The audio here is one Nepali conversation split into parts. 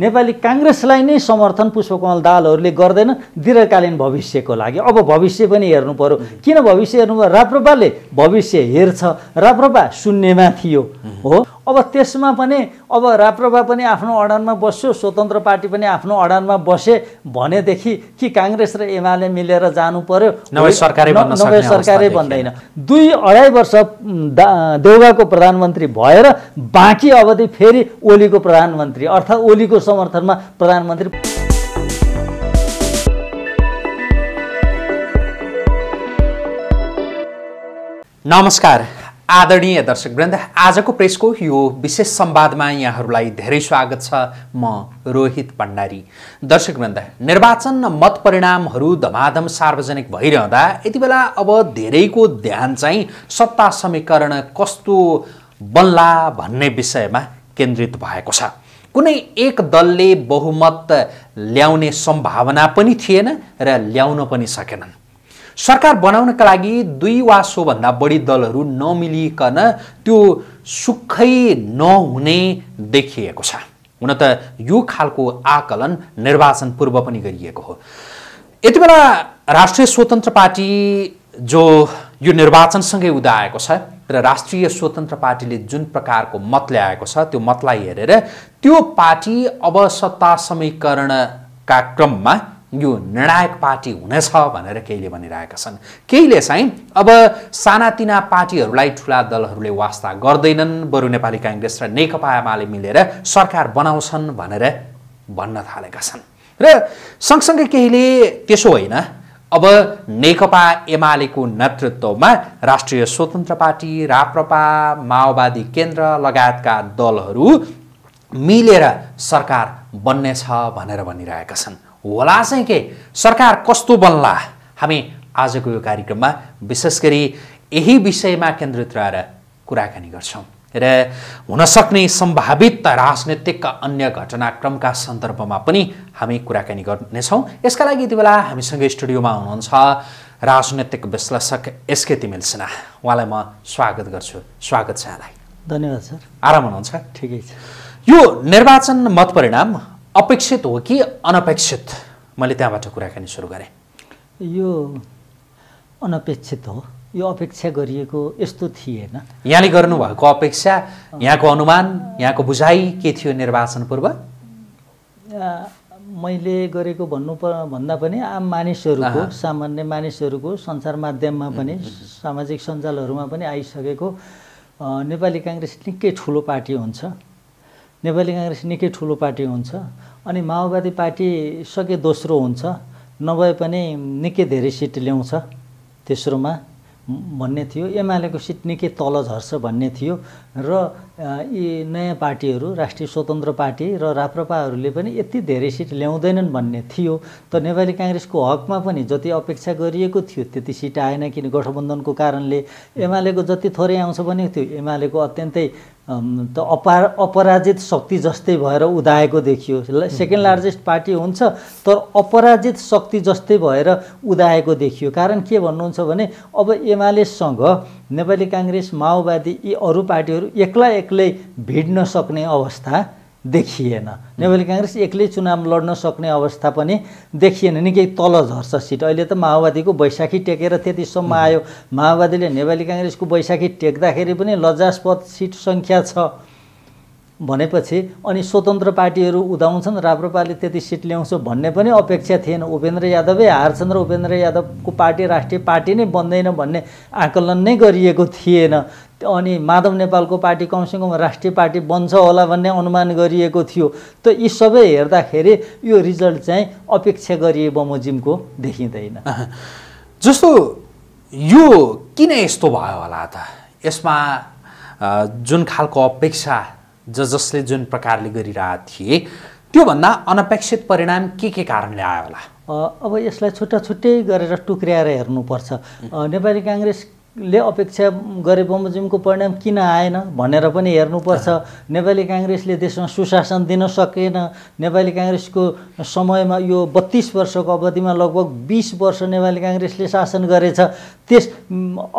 नेपाली काङ्ग्रेसलाई नै समर्थन पुष्पकमल दालहरूले गर्दैन दीर्घकालीन भविष्यको लागि अब भविष्य पनि हेर्नु पऱ्यो किन भविष्य हेर्नु पऱ्यो राप्रपाले भविष्य हेर्छ राप्रपा शून्यमा थियो हो अब त्यसमा पनि अब राप्रपा पनि आफ्नो अडानमा बस्यो स्वतन्त्र पार्टी पनि आफ्नो अडानमा बसे भनेदेखि कि काङ्ग्रेस र एमाले मिलेर जानु पर्यो नभए सरकारै सरकारै बन्दैन दुई अढाई वर्ष देउगाको प्रधानमन्त्री भएर बाँकी अवधि फेरि ओलीको प्रधानमन्त्री अर्थात् ओलीको समर्थनमा प्रधानमन्त्री नमस्कार आदरणीय दर्शक वृन्द आजको प्रेसको यो विशेष संवादमा यहाँहरूलाई धेरै स्वागत छ म रोहित भण्डारी दर्शक वृन्द निर्वाचन मत परिणामहरू धमाधम सार्वजनिक भइरहँदा यति बेला अब धेरैको ध्यान चाहिँ सत्ता समीकरण कस्तो बन्ला भन्ने विषयमा केन्द्रित भएको छ कुनै एक दलले बहुमत ल्याउने सम्भावना पनि थिएन र ल्याउन पनि सकेनन् सरकार बनाउनका लागि दुई वा सोभन्दा बढी दलहरू नमिलिकन त्यो सुखै नहुने देखिएको छ हुन त यो खालको आकलन निर्वाचन पूर्व पनि गरिएको हो यति बेला राष्ट्रिय स्वतन्त्र पार्टी जो यो निर्वाचनसँगै उदाएको छ र राष्ट्रिय स्वतन्त्र पार्टीले जुन प्रकारको मत ल्याएको छ त्यो मतलाई हेरेर त्यो पार्टी अब सत्ता समीकरणका क्रममा यो निर्णायक पार्टी हुनेछ भनेर केहीले भनिरहेका छन् केहीले चाहिँ अब सानातिना पार्टीहरूलाई ठुला दलहरूले वास्ता गर्दैनन् बरु नेपाली काङ्ग्रेस र नेकपा एमाले मिलेर सरकार बनाउँछन् भनेर भन्न थालेका छन् र सँगसँगै केहीले त्यसो होइन अब नेकपा एमालेको नेतृत्वमा राष्ट्रिय स्वतन्त्र पार्टी राप्रपा माओवादी केन्द्र लगायतका दलहरू मिलेर सरकार बन्नेछ भनेर भनिरहेका छन् होला चाहिँ के सरकार कस्तो बन्ला हामी आजको यो कार्यक्रममा विशेष गरी यही विषयमा केन्द्रित रहेर कुराकानी गर्छौँ र हुनसक्ने सम्भावित राजनीतिकका अन्य घटनाक्रमका सन्दर्भमा पनि हामी कुराकानी गर्नेछौँ यसका लागि यति बेला हामीसँग स्टुडियोमा हुनुहुन्छ राजनैतिक विश्लेषक एसके तिमेल सिन्हा उहाँलाई म स्वागत गर्छु स्वागत छ यहाँलाई धन्यवाद सर आराम हुनुहुन्छ ठिकै छ यो निर्वाचन मतपरिणाम अपेक्षित हो कि अनपेक्षित मैले त्यहाँबाट कुराकानी सुरु गरेँ यो अनपेक्षित हो यो अपेक्षा गरिएको यस्तो थिएन यहाँले गर्नुभएको अपेक्षा यहाँको अनुमान यहाँको बुझाइ के थियो निर्वाचन पूर्व मैले गरेको भन्नु प भन्दा पनि आम मानिसहरूको सामान्य मानिसहरूको सञ्चार माध्यममा पनि सामाजिक सञ्जालहरूमा पनि आइसकेको नेपाली काङ्ग्रेस निकै ठुलो पार्टी हुन्छ नेपाली काङ्ग्रेस निकै ठुलो पार्टी हुन्छ अनि माओवादी पार्टी सके दोस्रो हुन्छ नभए पनि निकै धेरै सिट ल्याउँछ तेस्रोमा भन्ने थियो एमालेको सिट निकै तल झर्छ भन्ने थियो र यी नयाँ पार्टीहरू राष्ट्रिय स्वतन्त्र पार्टी र राप्रपाहरूले पनि यति धेरै सिट ल्याउँदैनन् भन्ने थियो तर नेपाली काङ्ग्रेसको हकमा पनि जति अपेक्षा गरिएको थियो त्यति सिट आएन किन गठबन्धनको कारणले एमालेको जति थोरै आउँछ भनेको थियो एमालेको अत्यन्तै त अपार अपराजित शक्ति जस्तै भएर उदाएको देखियो सेकेन्ड लार्जेस्ट पार्टी हुन्छ तर अपराजित शक्ति जस्तै भएर उदाएको देखियो कारण के भन्नुहुन्छ भने अब एमालेसँग नेपाली काङ्ग्रेस माओवादी यी अरू पार्टीहरू एक्लै एक्लै भिड्न सक्ने अवस्था देखिएन नेपाली काङ्ग्रेस एक्लै चुनाव लड्न सक्ने अवस्था पनि देखिएन निकै तल झर्छ सिट अहिले त माओवादीको बैशाखी टेकेर त्यतिसम्म आयो माओवादीले नेपाली काङ्ग्रेसको बैशाखी टेक्दाखेरि पनि लज्जास्पद सिट सङ्ख्या छ भनेपछि अनि स्वतन्त्र पार्टीहरू उदाउँछन् राप्रपाले त्यति सिट ल्याउँछ भन्ने पनि अपेक्षा थिएन उपेन्द्र यादवै हार्छन् र उपेन्द्र यादवको पार्टी राष्ट्रिय पार्टी नै बन्दैन भन्ने आकलन नै गरिएको थिएन अनि माधव नेपालको पार्टी कमसेकम राष्ट्रिय पार्टी बन्छ होला भन्ने अनुमान गरिएको थियो त यी सबै हेर्दाखेरि यो रिजल्ट चाहिँ अपेक्षा गरिए बमोजिमको देखिँदैन जस्तो यो किन यस्तो भयो होला त यसमा जुन खालको अपेक्षा ज जसले जुन प्रकारले गरिरहेका थिए त्योभन्दा अनपेक्षित परिणाम के के कारणले आयो होला अब यसलाई छुट्टा छुट्टै गरेर टुक्र्याएर हेर्नुपर्छ नेपाली काङ्ग्रेस ले अपेक्षा गरे बमोजिमको परिणाम किन आएन भनेर पनि हेर्नुपर्छ नेपाली काङ्ग्रेसले देशमा सुशासन दिन सकेन नेपाली काङ्ग्रेसको समयमा यो बत्तिस वर्षको अवधिमा लगभग बिस वर्ष नेपाली काङ्ग्रेसले शासन गरेछ त्यस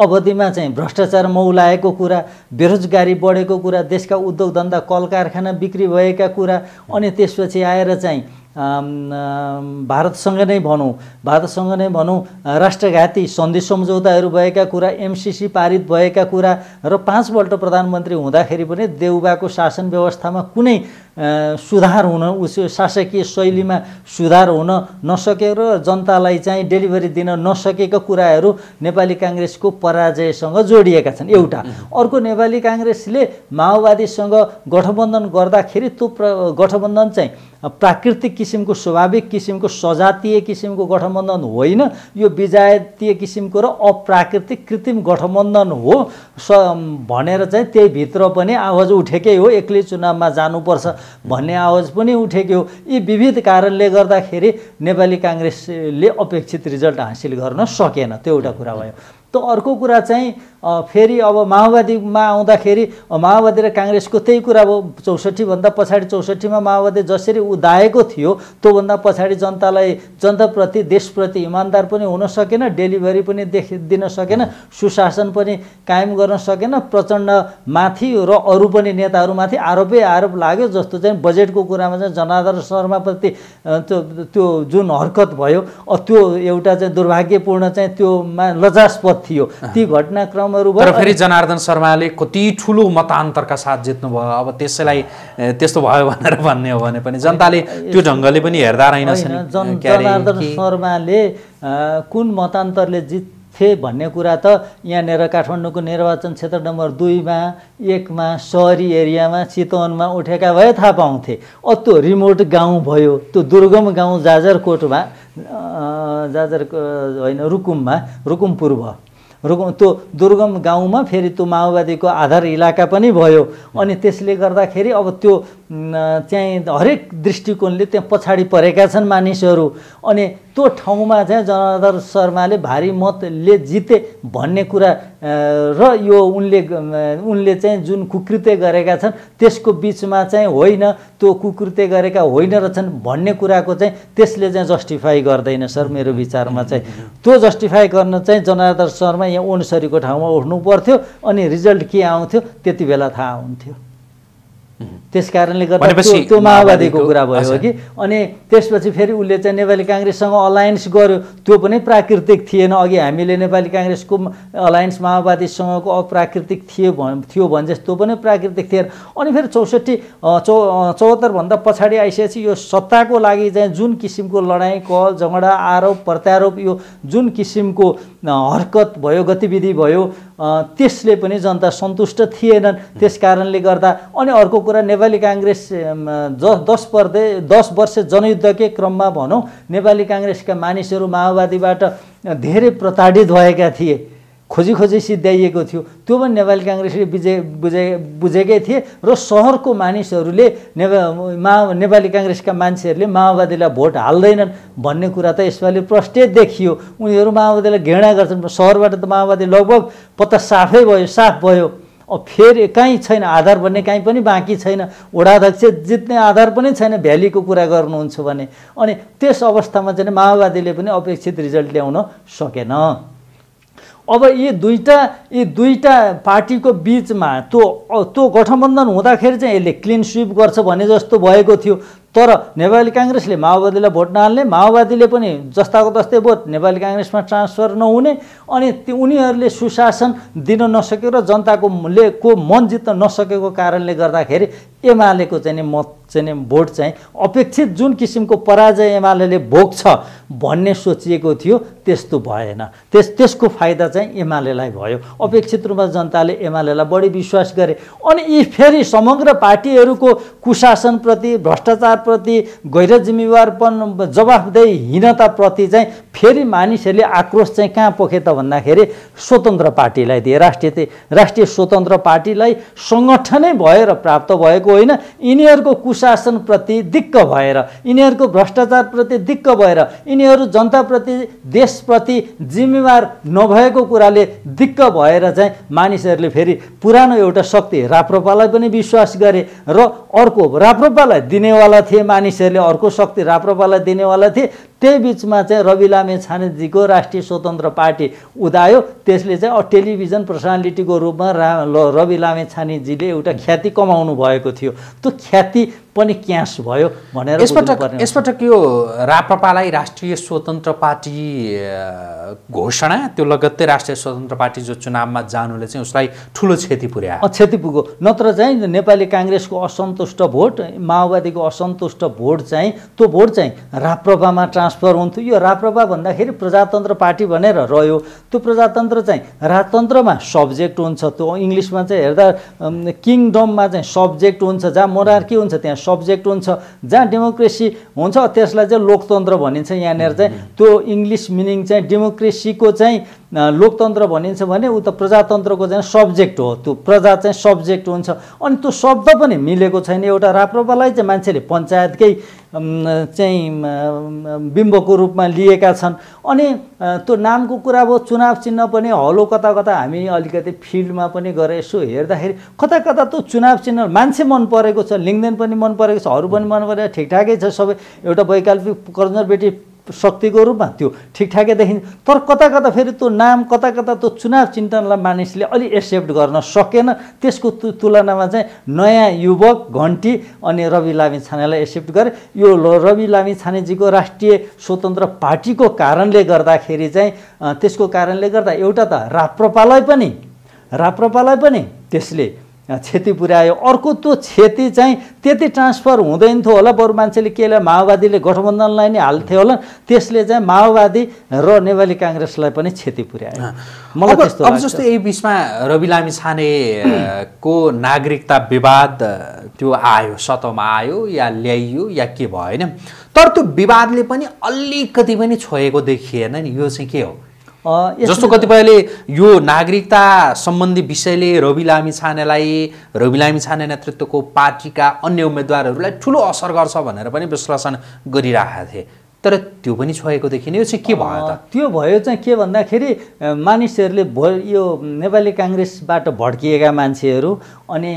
अवधिमा चाहिँ भ्रष्टाचार मौलाएको कुरा बेरोजगारी बढेको कुरा देशका उद्योग धन्दा कल कारखाना बिक्री भएका कुरा अनि त्यसपछि आएर चाहिँ भारतसँग नै भनौँ भारतसँग नै भनौँ राष्ट्रघाती सन्धि सम्झौताहरू भएका कुरा एमसिसी पारित भएका कुरा र पाँचपल्ट प्रधानमन्त्री हुँदाखेरि पनि देउबाको शासन व्यवस्थामा कुनै सुधार हुन उस शासकीय शैलीमा सुधार हुन नसकेको र जनतालाई चाहिँ डेलिभरी दिन नसकेका कुराहरू नेपाली काङ्ग्रेसको पराजयसँग जोडिएका छन् एउटा अर्को नेपाली काङ्ग्रेसले माओवादीसँग गठबन्धन गर्दाखेरि त्यो प्र गठबन्धन चाहिँ प्राकृतिक किसिमको स्वाभाविक किसिमको सजातीय किसिमको गठबन्धन होइन यो विजातीय किसिमको र अप्राकृतिक कृत्रिम गठबन्धन हो स भनेर चाहिँ त्यही भित्र पनि आवाज उठेकै हो एक्लै चुनावमा जानुपर्छ भन्ने आवाज पनि उठेको यी विविध कारणले गर्दाखेरि नेपाली काङ्ग्रेसले अपेक्षित रिजल्ट हासिल गर्न सकेन त्यो एउटा कुरा भयो त अर्को कुरा चाहिँ फेरि अब माओवादीमा आउँदाखेरि माओवादी र काङ्ग्रेसको त्यही कुरा अब चौसठीभन्दा पछाडि चौसठीमा माओवादी जसरी उदाएको थियो त्योभन्दा पछाडि जनतालाई जनताप्रति देशप्रति इमान्दार पनि हुन सकेन डेलिभरी पनि देख दिन सकेन सुशासन पनि कायम गर्न सकेन प्रचण्ड माथि र अरू पनि नेताहरूमाथि आरोपै आरोप लाग्यो जस्तो चाहिँ बजेटको कुरामा चाहिँ जनादर शर्माप्रति त्यो त्यो जुन हरकत भयो त्यो एउटा चाहिँ दुर्भाग्यपूर्ण चाहिँ त्योमा लजास्पद थियो ती घटनाक्रम भयो फेरि जनार्दन शर्माले कति ठुलो मतान्तरका साथ जित्नुभयो अब त्यसैलाई त्यस्तो भयो भनेर भन्ने हो भने पनि जनताले त्यो ढङ्गले पनि हेर्दा रहेन जनार्दन शर्माले कुन मतान्तरले जित्थे भन्ने कुरा त यहाँनिर काठमाडौँको निर्वाचन क्षेत्र नम्बर दुईमा एकमा सहरी एरियामा चितवनमा उठेका भए थाहा पाउँथे अत्तो रिमोट गाउँ भयो त्यो दुर्गम गाउँ जाजरकोटमा जाजरको होइन रुकुममा रुकुम पूर्व रुग त्यो दुर्गम गाउँमा फेरि त्यो माओवादीको आधार इलाका पनि भयो अनि त्यसले गर्दाखेरि अब त्यो चाहिँ हरेक दृष्टिकोणले त्यहाँ पछाडि परेका छन् मानिसहरू अनि त्यो ठाउँमा चाहिँ जनादर शर्माले भारी मतले जिते भन्ने कुरा र यो उनले उनले चाहिँ जुन कुकृत्य गरेका छन् त्यसको बिचमा चाहिँ होइन त्यो कुकृत्य गरेका होइन रहेछन् भन्ने कुराको चाहिँ त्यसले चाहिँ जस्टिफाई गर्दैन सर मेरो विचारमा चाहिँ त्यो जस्टिफाई गर्न चाहिँ जनादर शर्मा यहाँ ओनसरीको ठाउँमा उठ्नु पर्थ्यो अनि रिजल्ट के आउँथ्यो त्यति बेला थाहा हुन्थ्यो त्यस कारणले गर्दा त्यो माओवादीको कुरा भयो हो कि अनि त्यसपछि फेरि उसले चाहिँ नेपाली काङ्ग्रेससँग अलायन्स गर्यो त्यो पनि प्राकृतिक थिएन अघि हामीले नेपाली काङ्ग्रेसको अलायन्स माओवादीसँगको अप्राकृतिक थिए थियो भने जस्तो पनि प्राकृतिक थिएन अनि फेरि चौसठी चौ चौहत्तरभन्दा पछाडि आइसकेपछि यो सत्ताको लागि चाहिँ जुन किसिमको लडाइँ कल झगडा आरोप प्रत्यारोप यो जुन किसिमको हरकत भयो गतिविधि भयो त्यसले पनि जनता सन्तुष्ट थिएनन् त्यस कारणले गर्दा अनि अर्को कुरा नेपाली काङ्ग्रेस ज दस पर्दे दस वर्ष जनयुद्धकै क्रममा भनौँ नेपाली काङ्ग्रेसका मानिसहरू माओवादीबाट धेरै प्रताडित भएका थिए खोजी खोजी सिद्ध्याइएको थियो त्यो पनि नेपाली काङ्ग्रेसले बुझे बुझे बुझेकै थिए र सहरको मानिसहरूले नेपाल मा नेपाली काङ्ग्रेसका मान्छेहरूले माओवादीलाई भोट हाल्दैनन् भन्ने कुरा त यसपालि प्रष्टै देखियो उनीहरू माओवादीलाई घृणा गर्छन् सहरबाट त माओवादी लगभग पत्ता साफै भयो साफ भयो फेरि कहीँ छैन आधार भन्ने कहीँ पनि बाँकी छैन वडाध्यक्ष जित्ने आधार पनि छैन भ्यालीको कुरा गर्नुहुन्छ भने अनि त्यस अवस्थामा चाहिँ माओवादीले पनि अपेक्षित रिजल्ट ल्याउन सकेन अब यी दुईवटा यी दुईवटा पार्टीको बिचमा त्यो त्यो गठबन्धन हुँदाखेरि चाहिँ यसले क्लिन स्विप गर्छ भने जस्तो भएको थियो तर नेपाली काङ्ग्रेसले माओवादीलाई भोट नहाल्ने माओवादीले पनि जस्ताको तस्तै भोट नेपाली काङ्ग्रेसमा ट्रान्सफर नहुने अनि उनीहरूले सुशासन दिन नसकेको र जनताको ले को मन जित्न नसकेको कारणले गर्दाखेरि एमालेको चाहिँ नि मत चाहिँ नि भोट चाहिँ अपेक्षित जुन किसिमको पराजय एमाले भोग्छ भन्ने सोचिएको थियो त्यस्तो भएन त्यस त्यसको फाइदा चाहिँ एमालेलाई भयो अपेक्षित रूपमा जनताले एमालेलाई बढी विश्वास गरे अनि यी फेरि समग्र पार्टीहरूको कुशासनप्रति भ्रष्टाचार प्रति गैर जिम्मेवारपन जवाफदेही हीनताप्रति चाहिँ फेरि मानिसहरूले आक्रोश चाहिँ कहाँ पोखे त भन्दाखेरि स्वतन्त्र पार्टीलाई दिए राष्ट्रिय राष्ट्रिय स्वतन्त्र पार्टीलाई सङ्गठनै भएर प्राप्त भएको होइन यिनीहरूको कुशासनप्रति दिक्क भएर यिनीहरूको भ्रष्टाचारप्रति दिक्क भएर यिनीहरू जनताप्रति देशप्रति जिम्मेवार नभएको कुराले दिक्क भएर चाहिँ मानिसहरूले फेरि पुरानो एउटा शक्ति राप्रपालाई पनि विश्वास गरे र अर्को राप्रपालाई दिनेवाला थियो थिए मानिसहरूले अर्को शक्ति राप्रपालाई दिनेवाला थिए त्यही बिचमा चाहिँ रवि लामे छानेजीको राष्ट्रिय स्वतन्त्र पार्टी उदायो त्यसले चाहिँ टेलिभिजन पर्सनालिटीको रूपमा रा रवि लामे छानेजीले एउटा ख्याति कमाउनु भएको थियो त्यो ख्याति पनि क्यास भयो भनेर यसपटक यसपटक यो राप्रपालाई राष्ट्रिय स्वतन्त्र पार्टी घोषणा त्यो लगत्तै राष्ट्रिय स्वतन्त्र पार्टी जो चुनावमा जानुले चाहिँ उसलाई ठुलो क्षति पुर्यायो क्षति पुग्यो नत्र चाहिँ नेपाली काङ्ग्रेसको असन्तुष्ट भोट माओवादीको असन्तुष्ट भोट चाहिँ त्यो भोट चाहिँ राप्रपामा ट्रान्स ट्रान्सफर हुन्थ्यो यो राप्रपा भन्दाखेरि प्रजातन्त्र पार्टी भनेर रह्यो त्यो प्रजातन्त्र चाहिँ राजतन्त्रमा सब्जेक्ट हुन्छ त्यो इङ्ग्लिसमा चाहिँ हेर्दा किङडममा चाहिँ सब्जेक्ट हुन्छ जहाँ मोरार्की हुन्छ त्यहाँ सब्जेक्ट हुन्छ जहाँ डेमोक्रेसी हुन्छ त्यसलाई चाहिँ लोकतन्त्र भनिन्छ यहाँनिर चाहिँ त्यो इङ्ग्लिस मिनिङ चाहिँ डेमोक्रेसीको चाहिँ लोकतन्त्र भनिन्छ भने ऊ त प्रजातन्त्रको चाहिँ सब्जेक्ट हो त्यो प्रजा चाहिँ सब्जेक्ट हुन्छ अनि त्यो शब्द पनि मिलेको छैन एउटा राप्रपालाई चाहिँ मान्छेले पञ्चायतकै चाहिँ बिम्बको रूपमा लिएका छन् अनि त्यो नामको कुरा अब चुनाव चिन्ह पनि हलो कता कता हामी अलिकति फिल्डमा पनि गएर यसो हेर्दाखेरि कता कता त्यो चुनाव चिन्ह मान्छे मन परेको छ लिङ्गदेन पनि मन परेको छ अरू पनि मन परेको ठिकठाकै छ सबै एउटा वैकल्पिक कन्जर्भेटिभ शक्तिको रूपमा त्यो ठिकठाकै देखिन्छ तर कता कता फेरि त्यो नाम कता कता त्यो चुनाव चिन्तनलाई मानिसले अलि एक्सेप्ट गर्न सकेन त्यसको तुलनामा चाहिँ नयाँ युवक घन्टी अनि रवि लामी छानेलाई एक्सेप्ट गरे यो रवि लामी छानेजीको राष्ट्रिय स्वतन्त्र पार्टीको कारणले गर्दाखेरि चाहिँ त्यसको कारणले गर्दा एउटा त राप्रपालाई पनि राप्रपालाई पनि त्यसले क्षति पुर्यायो अर्को त्यो क्षति चाहिँ त्यति ट्रान्सफर हुँदैन थियो होला बरु मान्छेले के माओवादीले गठबन्धनलाई नै हाल्थ्यो होला त्यसले चाहिँ माओवादी र नेपाली काङ्ग्रेसलाई पनि क्षति पुर्यायो मलाई अब जस्तो यही बिचमा रवि लामी को नागरिकता विवाद त्यो आयो सतहमा आयो या ल्याइयो या के भयो होइन तर त्यो विवादले पनि अलिकति पनि छोएको देखिएन नि यो चाहिँ के हो जस्तो कतिपयले यो नागरिकता सम्बन्धी विषयले रवि लामी छानेलाई रवि लामी छाने नेतृत्वको पार्टीका अन्य उम्मेदवारहरूलाई ठुलो असर गर्छ भनेर पनि विश्लेषण गरिरहेका थिए तर त्यो पनि छोएको देखिने यो चाहिँ के भयो त त्यो भयो चाहिँ के भन्दाखेरि मानिसहरूले भो यो नेपाली काङ्ग्रेसबाट भड्किएका मान्छेहरू अनि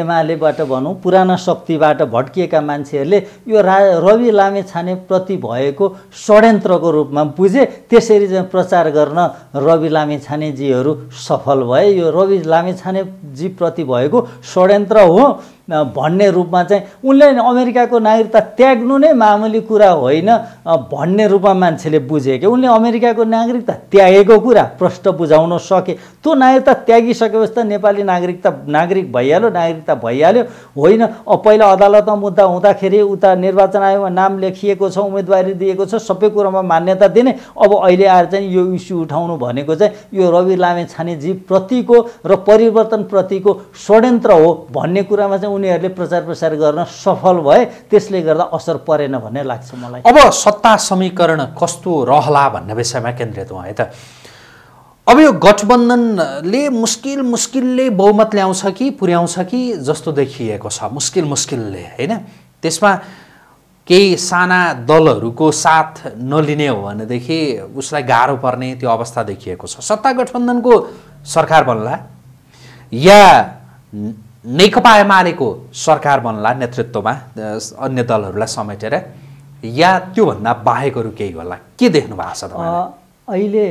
एमालेबाट भनौँ पुराना शक्तिबाट भड्किएका मान्छेहरूले यो रा रवि लामेछानेप्रति भएको षड्यन्त्रको रूपमा बुझे त्यसरी चाहिँ प्रचार गर्न रवि लामेछानेजीहरू सफल भए यो रवि लामेछानेजीप्रति भएको षड्यन्त्र हो भन्ने रूपमा चाहिँ उनले अमेरिकाको नागरिकता त्याग्नु नै मामुली कुरा होइन भन्ने रूपमा मान्छेले बुझे कि उनले अमेरिकाको नागरिकता त्यागेको कुरा प्रष्ट बुझाउन सके त्यो नागरिकता त्यागिसकेपछि त नेपाली नागरिकता नागरिक भइहाल्यो नागरिकता भइहाल्यो होइन पहिला अदालतमा मुद्दा हुँदाखेरि उता निर्वाचन आयोगमा नाम लेखिएको छ उम्मेदवारी दिएको छ सबै कुरामा मान्यता दिने अब अहिले आएर चाहिँ यो इस्यु उठाउनु भनेको चाहिँ यो रवि लामे छानेजीप्रतिको र परिवर्तनप्रतिको षड्यन्त्र हो भन्ने कुरामा चाहिँ उनीहरूले प्रचार प्रसार गर्न सफल भए त्यसले गर्दा असर परेन भन्ने लाग्छ मलाई अब सत्ता समीकरण कस्तो रहला भन्ने विषयमा केन्द्रित उहाँ है त अब यो गठबन्धनले मुस्किल मुस्किलले बहुमत ल्याउँछ कि पुर्याउँछ कि जस्तो देखिएको छ मुस्किल मुस्किलले होइन त्यसमा केही साना दलहरूको साथ नलिने हो भनेदेखि उसलाई गाह्रो पर्ने त्यो अवस्था देखिएको छ सत्ता गठबन्धनको सरकार बन्ला या नेकपा एमालेको सरकार बन्ला नेतृत्वमा अन्य दलहरूलाई समेटेर या त्योभन्दा बाहेकहरू केही होला के देख्नु भएको छ अहिले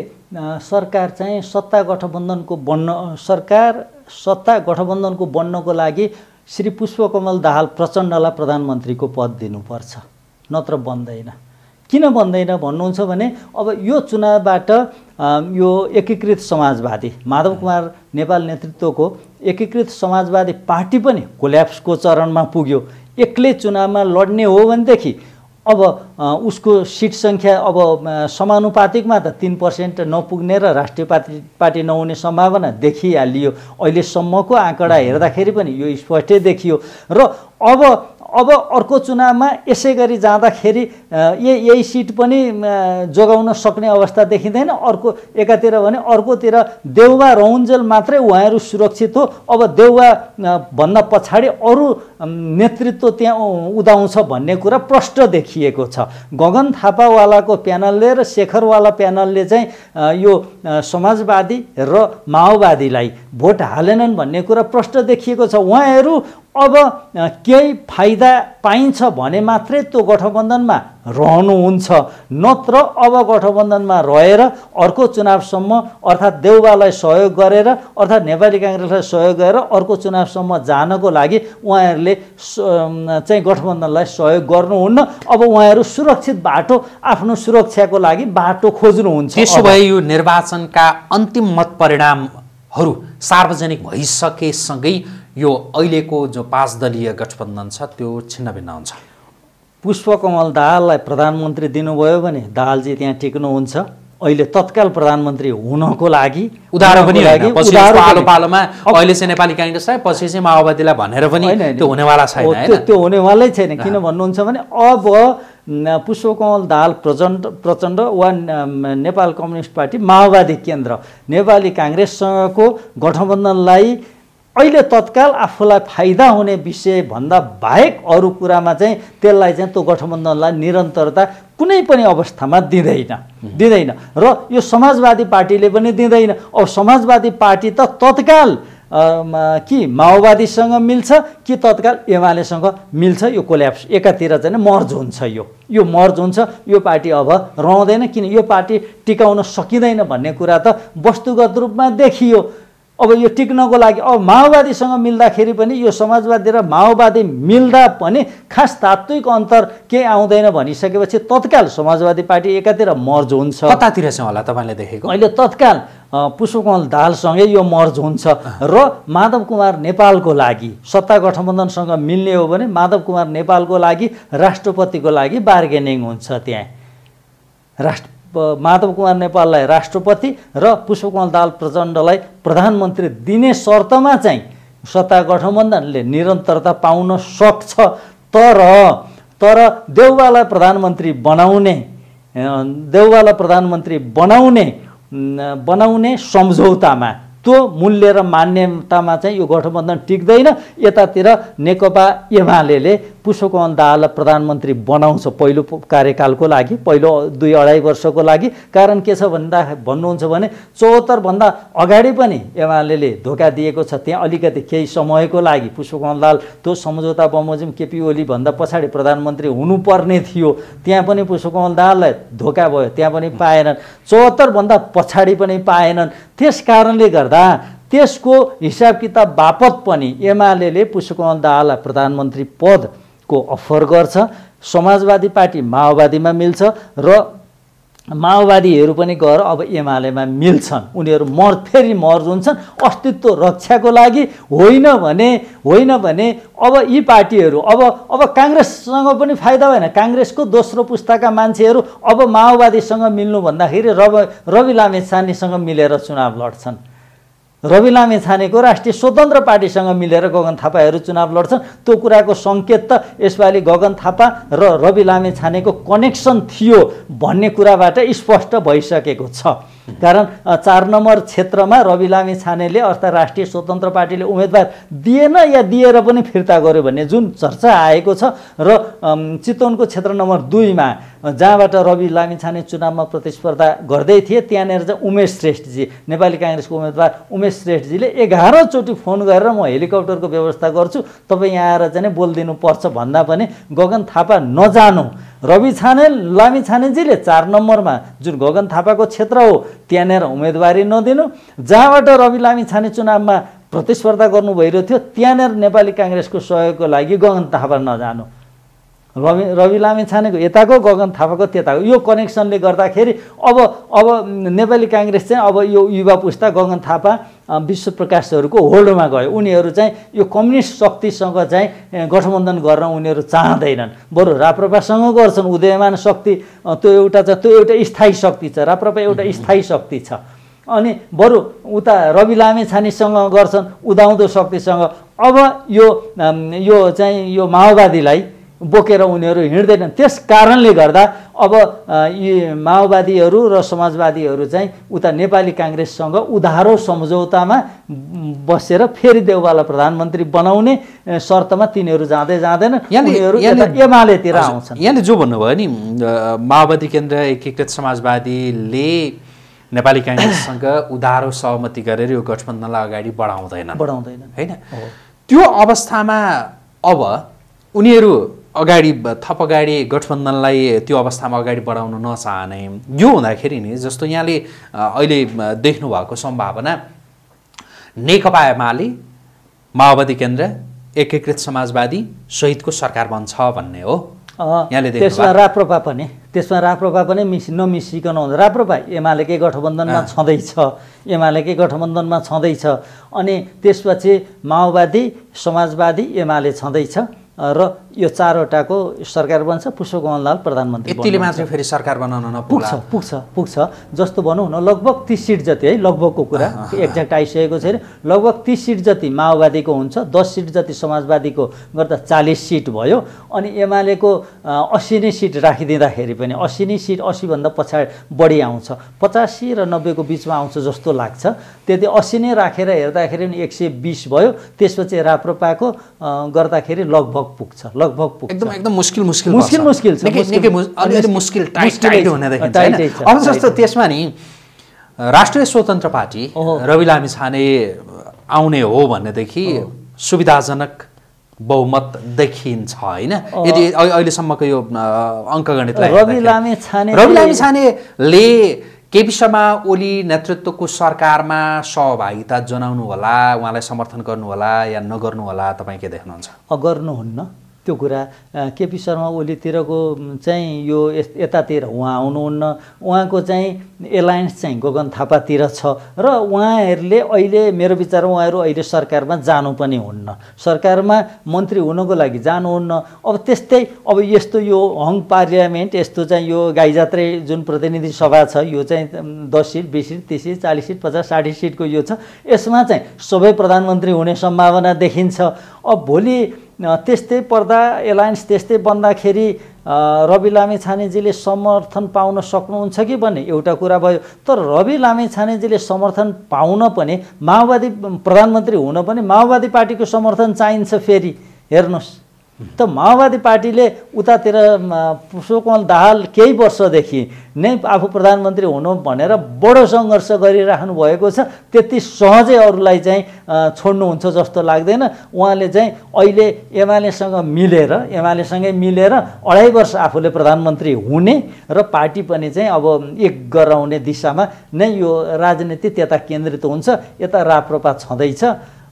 सरकार चाहिँ सत्ता गठबन्धनको बन्न सरकार सत्ता गठबन्धनको बन्नको लागि श्री पुष्पकमल दाहाल प्रचण्डलाई प्रधानमन्त्रीको पद दिनुपर्छ नत्र बन्दैन किन बन्दैन भन्नुहुन्छ भने अब यो चुनावबाट यो एकीकृत समाजवादी माधव कुमार नेपाल नेतृत्वको एकीकृत समाजवादी पार्टी पनि कोल्याप्सको चरणमा पुग्यो एक्लै चुनावमा लड्ने हो भनेदेखि अब उसको सिट सङ्ख्या अब समानुपातिकमा त तिन पर्सेन्ट नपुग्ने र राष्ट्रिय पार्टी पार्टी नहुने सम्भावना देखिहालियो अहिलेसम्मको आँकडा हेर्दाखेरि पनि यो स्पष्टै देखियो र अब अब अर्को चुनावमा यसै गरी जाँदाखेरि यही यही सिट पनि जोगाउन सक्ने अवस्था देखिँदैन अर्को एकातिर भने अर्कोतिर देउवा रौन्जेल मात्रै उहाँहरू सुरक्षित हो अब देउवा भन्दा पछाडि अरू नेतृत्व त्यहाँ उदाउँछ भन्ने कुरा प्रष्ट देखिएको छ गगन थापावालाको प्यानलले र शेखरवाला प्यानलले चाहिँ यो समाजवादी र माओवादीलाई भोट हालेनन् भन्ने कुरा प्रष्ट देखिएको छ उहाँहरू अब केही फाइदा पाइन्छ भने मात्रै त्यो गठबन्धनमा रहनुहुन्छ नत्र अब गठबन्धनमा रहेर अर्को चुनावसम्म अर्थात् देउबालाई सहयोग गरेर अर्थात् नेपाली काङ्ग्रेसलाई सहयोग गरेर अर्को चुनावसम्म जानको लागि उहाँहरूले चाहिँ गठबन्धनलाई सहयोग गर्नुहुन्न अब उहाँहरू सुरक्षित बाटो आफ्नो सुरक्षाको लागि बाटो खोज्नुहुन्छ त्यसो भए यो निर्वाचनका अन्तिम मत परिणामहरू सार्वजनिक भइसकेसँगै यो अहिलेको जो पाँच दलीय गठबन्धन छ त्यो छिन्नभिन्न हुन्छ पुष्पकमल दाहाललाई प्रधानमन्त्री दिनुभयो भने दाहालजी त्यहाँ टेक्नुहुन्छ अहिले तत्काल प्रधानमन्त्री हुनको लागि उदाहरण पनि पालो पालोमा अहिले चाहिँ नेपाली काङ्ग्रेस पछि चाहिँ माओवादीलाई भनेर पनि त्यो हुनेवाला छैन त्यो हुनेवालै छैन किन भन्नुहुन्छ भने अब पुष्पकमल दाहाल प्रचण्ड प्रचण्ड वा नेपाल कम्युनिस्ट पार्टी माओवादी केन्द्र नेपाली काङ्ग्रेससँगको गठबन्धनलाई अहिले तत्काल आफूलाई फाइदा हुने विषयभन्दा बाहेक अरू कुरामा चाहिँ त्यसलाई चाहिँ त्यो गठबन्धनलाई निरन्तरता कुनै पनि अवस्थामा दिँदैन दिँदैन र यो समाजवादी पार्टीले पनि दिँदैन अब समाजवादी पार्टी त तत्काल कि माओवादीसँग मिल्छ कि तत्काल एमालेसँग मिल्छ यो कोल्याप्स एकातिर चाहिँ मर्ज हुन्छ यो यो मर्ज हुन्छ यो पार्टी अब रहँदैन किन यो पार्टी टिकाउन सकिँदैन भन्ने कुरा त वस्तुगत रूपमा देखियो अब यो टिक्नको लागि अब माओवादीसँग मिल्दाखेरि पनि यो समाजवादी र माओवादी मिल्दा पनि खास तात्विक अन्तर केही आउँदैन भनिसकेपछि तत्काल समाजवादी पार्टी एकातिर मर्ज हुन्छ कतातिर चाहिँ होला तपाईँले देखेको अहिले तत्काल पुष्पकमल दालसँगै यो मर्ज हुन्छ र माधव कुमार नेपालको लागि सत्ता गठबन्धनसँग मिल्ने हो भने माधव कुमार नेपालको लागि राष्ट्रपतिको लागि बार्गेनिङ हुन्छ त्यहाँ राष्ट्र माधव कुमार नेपाललाई राष्ट्रपति र पुष्पकमल दाल प्रचण्डलाई प्रधानमन्त्री दिने शर्तमा चाहिँ सत्ता गठबन्धनले निरन्तरता पाउन सक्छ तर तर देउवालाई प्रधानमन्त्री बनाउने देउवालाई प्रधानमन्त्री बनाउने बनाउने सम्झौतामा त्यो मूल्य र मान्यतामा चाहिँ यो गठबन्धन टिक्दैन यतातिर नेकपा एमाले पुष्पकमल दाहाललाई प्रधानमन्त्री बनाउँछ पहिलो कार्यकालको लागि पहिलो दुई अढाई वर्षको लागि कारण के छ भन्दा भन्नुहुन्छ भने चौहत्तरभन्दा अगाडि पनि एमाले धोका दिएको छ त्यहाँ अलिकति केही समयको लागि पुष्पकमल दाहाल त्यो सम्झौता बमोजिम केपी ओलीभन्दा पछाडि प्रधानमन्त्री हुनुपर्ने थियो त्यहाँ पनि पुष्पकमल दाहाललाई धोका भयो त्यहाँ पनि पाएनन् चौहत्तरभन्दा पछाडि पनि पाएनन् त्यस कारणले गर्दा त्यसको हिसाब किताब बापत पनि एमाले पुष्पकमल दाहाललाई प्रधानमन्त्री पद को अफर गर्छ समाजवादी पार्टी माओवादीमा मिल्छ र माओवादीहरू पनि गएर अब एमालेमा मिल्छन् उनीहरू मर फेरि मर्ज हुन्छन् अस्तित्व रक्षाको लागि होइन भने होइन भने अब यी पार्टीहरू अब अब काङ्ग्रेससँग पनि फाइदा भएन काङ्ग्रेसको दोस्रो पुस्ताका मान्छेहरू अब माओवादीसँग मिल्नु भन्दाखेरि रवि रवि लामे सानीसँग मिलेर चुनाव लड्छन् रवि लामे छानेको राष्ट्रिय स्वतन्त्र पार्टीसँग मिलेर गगन थापाहरू चुनाव लड्छन् त्यो कुराको सङ्केत त यसपालि गगन थापा र रवि लामे छानेको कनेक्सन थियो भन्ने कुराबाट स्पष्ट भइसकेको छ कारण चार नम्बर क्षेत्रमा रवि लामे छानेले अर्थात् राष्ट्रिय स्वतन्त्र पार्टीले उम्मेदवार दिएन या दिएर पनि फिर्ता गर्यो भन्ने जुन चर्चा आएको छ र चितवनको क्षेत्र नम्बर दुईमा जहाँबाट रवि लामी छाने चुनावमा प्रतिस्पर्धा गर्दै थिए त्यहाँनिर चाहिँ उमेश श्रेष्ठजी नेपाली काङ्ग्रेसको उम्मेदवार उमेश श्रेष्ठजीले एघारचोटि फोन गरेर म हेलिकप्टरको व्यवस्था गर्छु तपाईँ यहाँ आएर चाहिँ पर्छ भन्दा पनि गगन थापा नजानु रवि छाने लामी छानेजीले चार नम्बरमा जुन गगन थापाको क्षेत्र हो त्यहाँनिर उम्मेदवारी नदिनु जहाँबाट रवि लामी छाने चुनावमा प्रतिस्पर्धा गर्नु भइरहेको थियो त्यहाँनिर नेपाली काङ्ग्रेसको सहयोगको लागि गगन थापा नजानु रवि रवि लामी छानेको यताको गगन थापाको त्यताको यो कनेक्सनले गर्दाखेरि अब अब नेपाली काङ्ग्रेस चाहिँ अब यो युवा पुस्ता गगन थापा विश्व विश्वप्रकाशहरूको होल्डमा गयो उनीहरू चाहिँ यो कम्युनिस्ट शक्तिसँग चाहिँ गठबन्धन गर्न उनीहरू चाहँदैनन् बरु राप्रपासँग गर्छन् उदयमान शक्ति त्यो एउटा छ त्यो एउटा स्थायी शक्ति छ राप्रपा एउटा स्थायी शक्ति छ अनि बरु उता रवि लामे छानीसँग गर्छन् उदाउँदो शक्तिसँग अब यो यो चाहिँ यो माओवादीलाई बोकेर उनीहरू हिँड्दैनन् त्यस कारणले गर्दा अब यी माओवादीहरू र समाजवादीहरू चाहिँ उता नेपाली काङ्ग्रेससँग उधारो सम्झौतामा बसेर फेरि देउवाला प्रधानमन्त्री बनाउने शर्तमा तिनीहरू जाँदै जाँदैनन् यिनीहरू एमालेतिर आउँछन् यहाँले जो भन्नुभयो नि माओवादी केन्द्र एकीकृत समाजवादीले नेपाली काङ्ग्रेससँग उधारो सहमति गरेर यो गठबन्धनलाई अगाडि बढाउँदैन बढाउँदैन होइन त्यो अवस्थामा अब उनीहरू अगाडि थप अगाडि गठबन्धनलाई त्यो अवस्थामा अगाडि बढाउन नचाहने यो हुँदाखेरि नि जस्तो यहाँले अहिले देख्नु भएको सम्भावना नेकपा एमाले माओवादी केन्द्र एकीकृत समाजवादी सहितको सरकार बन्छ भन्ने हो यहाँले त्यसमा राप्रपा पनि त्यसमा राप्रपा पनि मिस नमिसिकन हुँदा राप्रपा एमालेकै गठबन्धनमा छँदैछ एमालेकै गठबन्धनमा छँदैछ अनि त्यसपछि माओवादी समाजवादी एमाले छँदैछ र यो चारवटाको सरकार बन्छ पुष्पकमललाल प्रधानमन्त्री यतिले मात्रै फेरि सरकार बनाउन नपुग्छ पुग्छ पुग्छ जस्तो भनौँ न लगभग तिस सिट जति है लगभगको कुरा एक्ज्याक्ट आइसकेको छैन लगभग तिस सिट जति माओवादीको हुन्छ दस सिट जति समाजवादीको गर्दा चालिस सिट भयो अनि एमालेको असी नै सिट राखिदिँदाखेरि पनि असी नै सिट असीभन्दा पछाडि बढी आउँछ पचासी र नब्बेको बिचमा आउँछ जस्तो लाग्छ त्यति असी नै राखेर हेर्दाखेरि पनि एक सय बिस भयो त्यसपछि राप्रपाको गर्दाखेरि लगभग पुग्छ लगभग पुग्छ एकदम एकदम मुस्किल मुस्किल मुस्किल मुस्किल छ निकै अलिअलि मुस्किल टाइट टाइट हुने देखिन्छ अब जस्तो त्यसमा नि राष्ट्रिय स्वतन्त्र पार्टी रवि लामी छाने आउने हो भनेदेखि सुविधाजनक बहुमत देखिन्छ होइन यदि अहिलेसम्मको यो अङ्कगणितलाई रवि लामी छाने रवि लामी छानेले केपी शर्मा ओली नेतृत्वको सरकारमा सहभागिता जनाउनुहोला उहाँलाई समर्थन गर्नुहोला या नगर्नुहोला तपाईँ के देख्नुहुन्छ गर्नुहुन्न त्यो कुरा केपी शर्मा ओलीतिरको चाहिँ यो यतातिर उहाँ आउनुहुन्न उहाँको चाहिँ एलायन्स चाहिँ गगन थापातिर छ र उहाँहरूले अहिले मेरो विचारमा उहाँहरू अहिले सरकारमा जानु पनि हुन्न सरकारमा मन्त्री हुनको लागि जानुहुन्न अब त्यस्तै अब यस्तो यो हङ पार्लियामेन्ट यस्तो चाहिँ यो गाई जात्रे जुन प्रतिनिधि सभा छ यो चाहिँ दस सिट बिस सिट तिस सिट चालिस सिट पचास साठी सिटको यो छ यसमा चाहिँ सबै प्रधानमन्त्री हुने सम्भावना देखिन्छ अब भोलि त्यस्तै पर्दा एलायन्स त्यस्तै बन्दाखेरि रवि लामे छानेजीले समर्थन पाउन सक्नुहुन्छ कि भन्ने एउटा कुरा भयो तर रवि लामे छानेजीले समर्थन पाउन पनि माओवादी प्रधानमन्त्री हुन पनि माओवादी पार्टीको समर्थन चाहिन्छ फेरि हेर्नुहोस् त माओवादी पार्टीले उतातिर सुकमल दाहाल केही वर्षदेखि नै आफू प्रधानमन्त्री हुनु भनेर बडो सङ्घर्ष गरिराख्नु भएको छ त्यति सहजै अरूलाई चाहिँ छोड्नुहुन्छ जस्तो लाग्दैन उहाँले चाहिँ अहिले एमालेसँग मिलेर एमालेसँगै मिलेर अढाई वर्ष आफूले प्रधानमन्त्री हुने र पार्टी पनि चाहिँ अब एक गराउने दिशामा नै यो राजनीति त्यता केन्द्रित हुन्छ यता राप्रोपा छँदैछ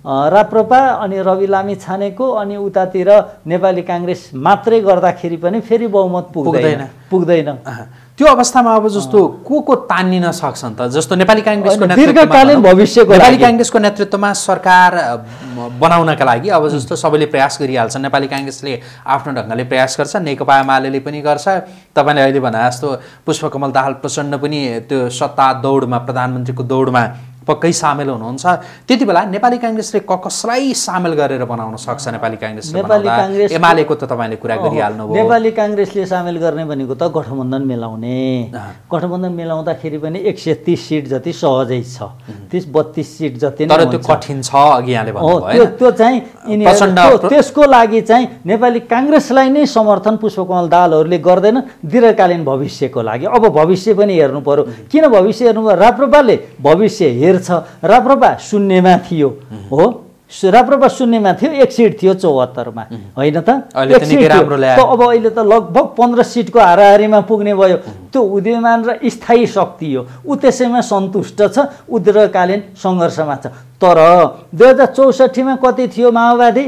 राप्रपा अनि रवि लामी छानेको अनि उतातिर नेपाली काङ्ग्रेस मात्रै गर्दाखेरि पनि फेरि बहुमत पुग्दैन पुग्दैन त्यो अवस्थामा अब जस्तो को को तानिन सक्छन् त जस्तो नेपाली काङ्ग्रेसको दीर्घकालीन भविष्यको नेपाली काङ्ग्रेसको नेतृत्वमा सरकार बनाउनका लागि अब जस्तो सबैले प्रयास गरिहाल्छन् नेपाली काङ्ग्रेसले आफ्नो ढङ्गले प्रयास गर्छ नेकपा एमाले पनि गर्छ तपाईँले अहिले भने जस्तो पुष्पकमल दाहाल प्रचण्ड पनि त्यो सत्ता दौडमा प्रधानमन्त्रीको दौडमा पक्कै सामेल हुनुहुन्छ त्यति बेला नेपाली काङ्ग्रेसले क कसलाई सामेल गरेर बनाउन सक्छ नेपाली काङ्ग्रेस नेपाली काङ्ग्रेस एमालेको त तपाईँले कुरा गरिहाल्नु नेपाली काङ्ग्रेसले सामेल गर्ने भनेको त गठबन्धन मिलाउने गठबन्धन मिलाउँदाखेरि पनि एक सय तिस सिट जति सहजै छ तिस बत्तिस सिट जति तर त्यो कठिन छ अघि यहाँले त्यो चाहिँ त्यसको लागि चाहिँ नेपाली काङ्ग्रेसलाई नै समर्थन पुष्पकमल दालहरूले गर्दैन दीर्घकालीन भविष्यको लागि अब भविष्य पनि हेर्नु पर्यो किन भविष्य हेर्नु राप्रपाले भविष्य हेर्छ राप्रपा शून्यमा थियो हो राप्रपा शून्यमा थियो एक सिट थियो चौहत्तरमा होइन त अब अहिले त लगभग पन्ध्र सिटको हाराहारीमा पुग्ने भयो त्यो उदयमान र स्थायी शक्ति हो ऊ त्यसैमा सन्तुष्ट छ ऊ दीर्घकालीन सङ्घर्षमा छ तर दुई हजार चौसठीमा कति थियो माओवादी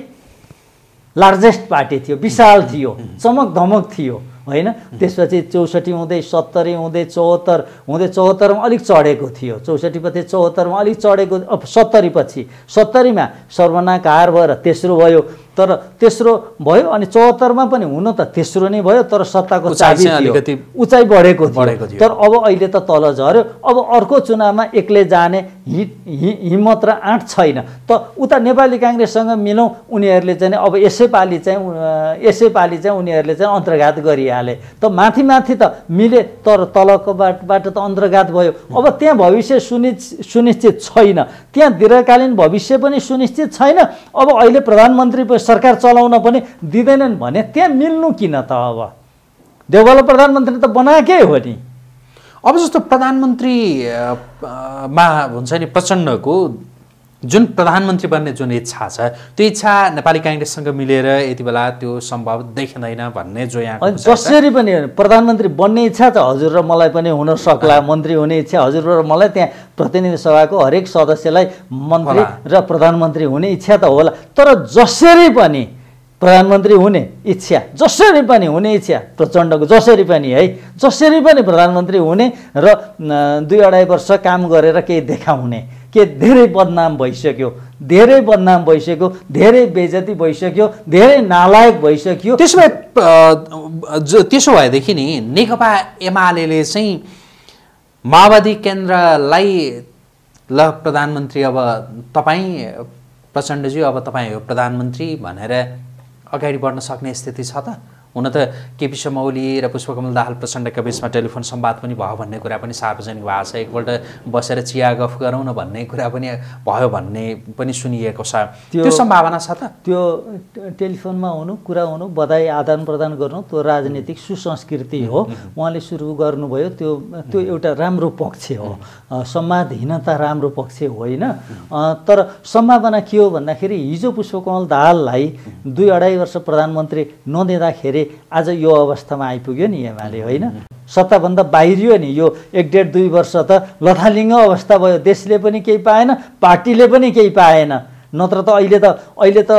लार्जेस्ट पार्टी थियो विशाल थियो चमक धमक थियो होइन त्यसपछि चौसठी हुँदै सत्तरी हुँदै चौहत्तर हुँदै चौहत्तरमा अलिक चढेको थियो चौसठी पछि चौहत्तरमा अलिक चढेको सत्तरी पछि सत्तरीमा सर्वनाकार भएर तेस्रो भयो तर तेस्रो भयो अनि चौहत्तरमा पनि हुन त तेस्रो नै भयो तर सत्ताको चाबी अलिकति उचाइ बढेको थियो तर अब अहिले त तल झऱ्यो अब अर्को चुनावमा एक्लै जाने हिम्मत र आँट छैन त उता नेपाली काङ्ग्रेससँग मिलौँ उनीहरूले चाहिँ अब यसैपालि चाहिँ यसैपालि चाहिँ उनीहरूले चाहिँ अन्तर्घात गरिहाले त माथि माथि त मिले तर तलको बाटबाट त अन्तर्घात भयो अब त्यहाँ भविष्य सुनिश्चित सुनिश्चित छैन त्यहाँ दीर्घकालीन भविष्य पनि सुनिश्चित छैन अब अहिले प्रधानमन्त्री सरकार चलाउन पनि दिँदैनन् भने त्यहाँ मिल्नु किन त अब देवल प्रधानमन्त्री त बनाएकै हो नि अब जस्तो प्रधानमन्त्रीमा हुन्छ नि प्रचण्डको जुन प्रधानमन्त्री बन्ने जुन इच्छा छ त्यो इच्छा नेपाली काङ्ग्रेससँग मिलेर यति बेला त्यो सम्भव देखिँदैन भन्ने जो यहाँ जसरी पनि प्रधानमन्त्री बन्ने इच्छा त हजुर र मलाई पनि हुन सक्ला मन्त्री हुने इच्छा हजुर र मलाई त्यहाँ प्रतिनिधि सभाको हरेक सदस्यलाई मन्त्री र प्रधानमन्त्री हुने इच्छा त होला तर जसरी पनि प्रधानमन्त्री हुने इच्छा जसरी पनि हुने इच्छा प्रचण्डको जसरी पनि है जसरी पनि प्रधानमन्त्री हुने र दुई अढाई वर्ष काम गरेर केही देखाउने के धेरै बदनाम भइसक्यो धेरै बदनाम भइसक्यो धेरै बेजती भइसक्यो धेरै नालायक भइसक्यो त्यसो भए त्यसो भएदेखि नि नेकपा एमाले चाहिँ माओवादी केन्द्रलाई ल प्रधानमन्त्री अब तपाईँ प्रचण्डज्यू अब तपाईँ हो प्रधानमन्त्री भनेर अगाडि बढ्न सक्ने स्थिति छ त हुन त केपी शर्मा ओली र पुष्पकमल दाहाल प्रचण्डका बिचमा टेलिफोन सम्वाद पनि भयो भन्ने कुरा पनि सार्वजनिक भएको छ एकपल्ट बसेर चिया गफ गरौँ न भन्ने कुरा पनि भयो भन्ने पनि सुनिएको छ त्यो सम्भावना छ त त्यो टेलिफोनमा हुनु कुरा हुनु बधाई आदान प्रदान गर्नु त्यो राजनीतिक सुसंस्कृति हो उहाँले सुरु गर्नुभयो त्यो त्यो एउटा राम्रो पक्ष हो सम्वादहीनता राम्रो पक्ष होइन तर सम्भावना के हो भन्दाखेरि हिजो पुष्पकमल दाहाललाई दुई अढाई वर्ष प्रधानमन्त्री नदिँदाखेरि आज यो अवस्थामा आइपुग्यो नि एमाले होइन सत्ताभन्दा बाहिरियो नि यो एक डेढ दुई वर्ष त लथालिङ्ग अवस्था भयो देशले पनि केही पाएन पार्टीले पनि केही पाएन नत्र त अहिले त अहिले त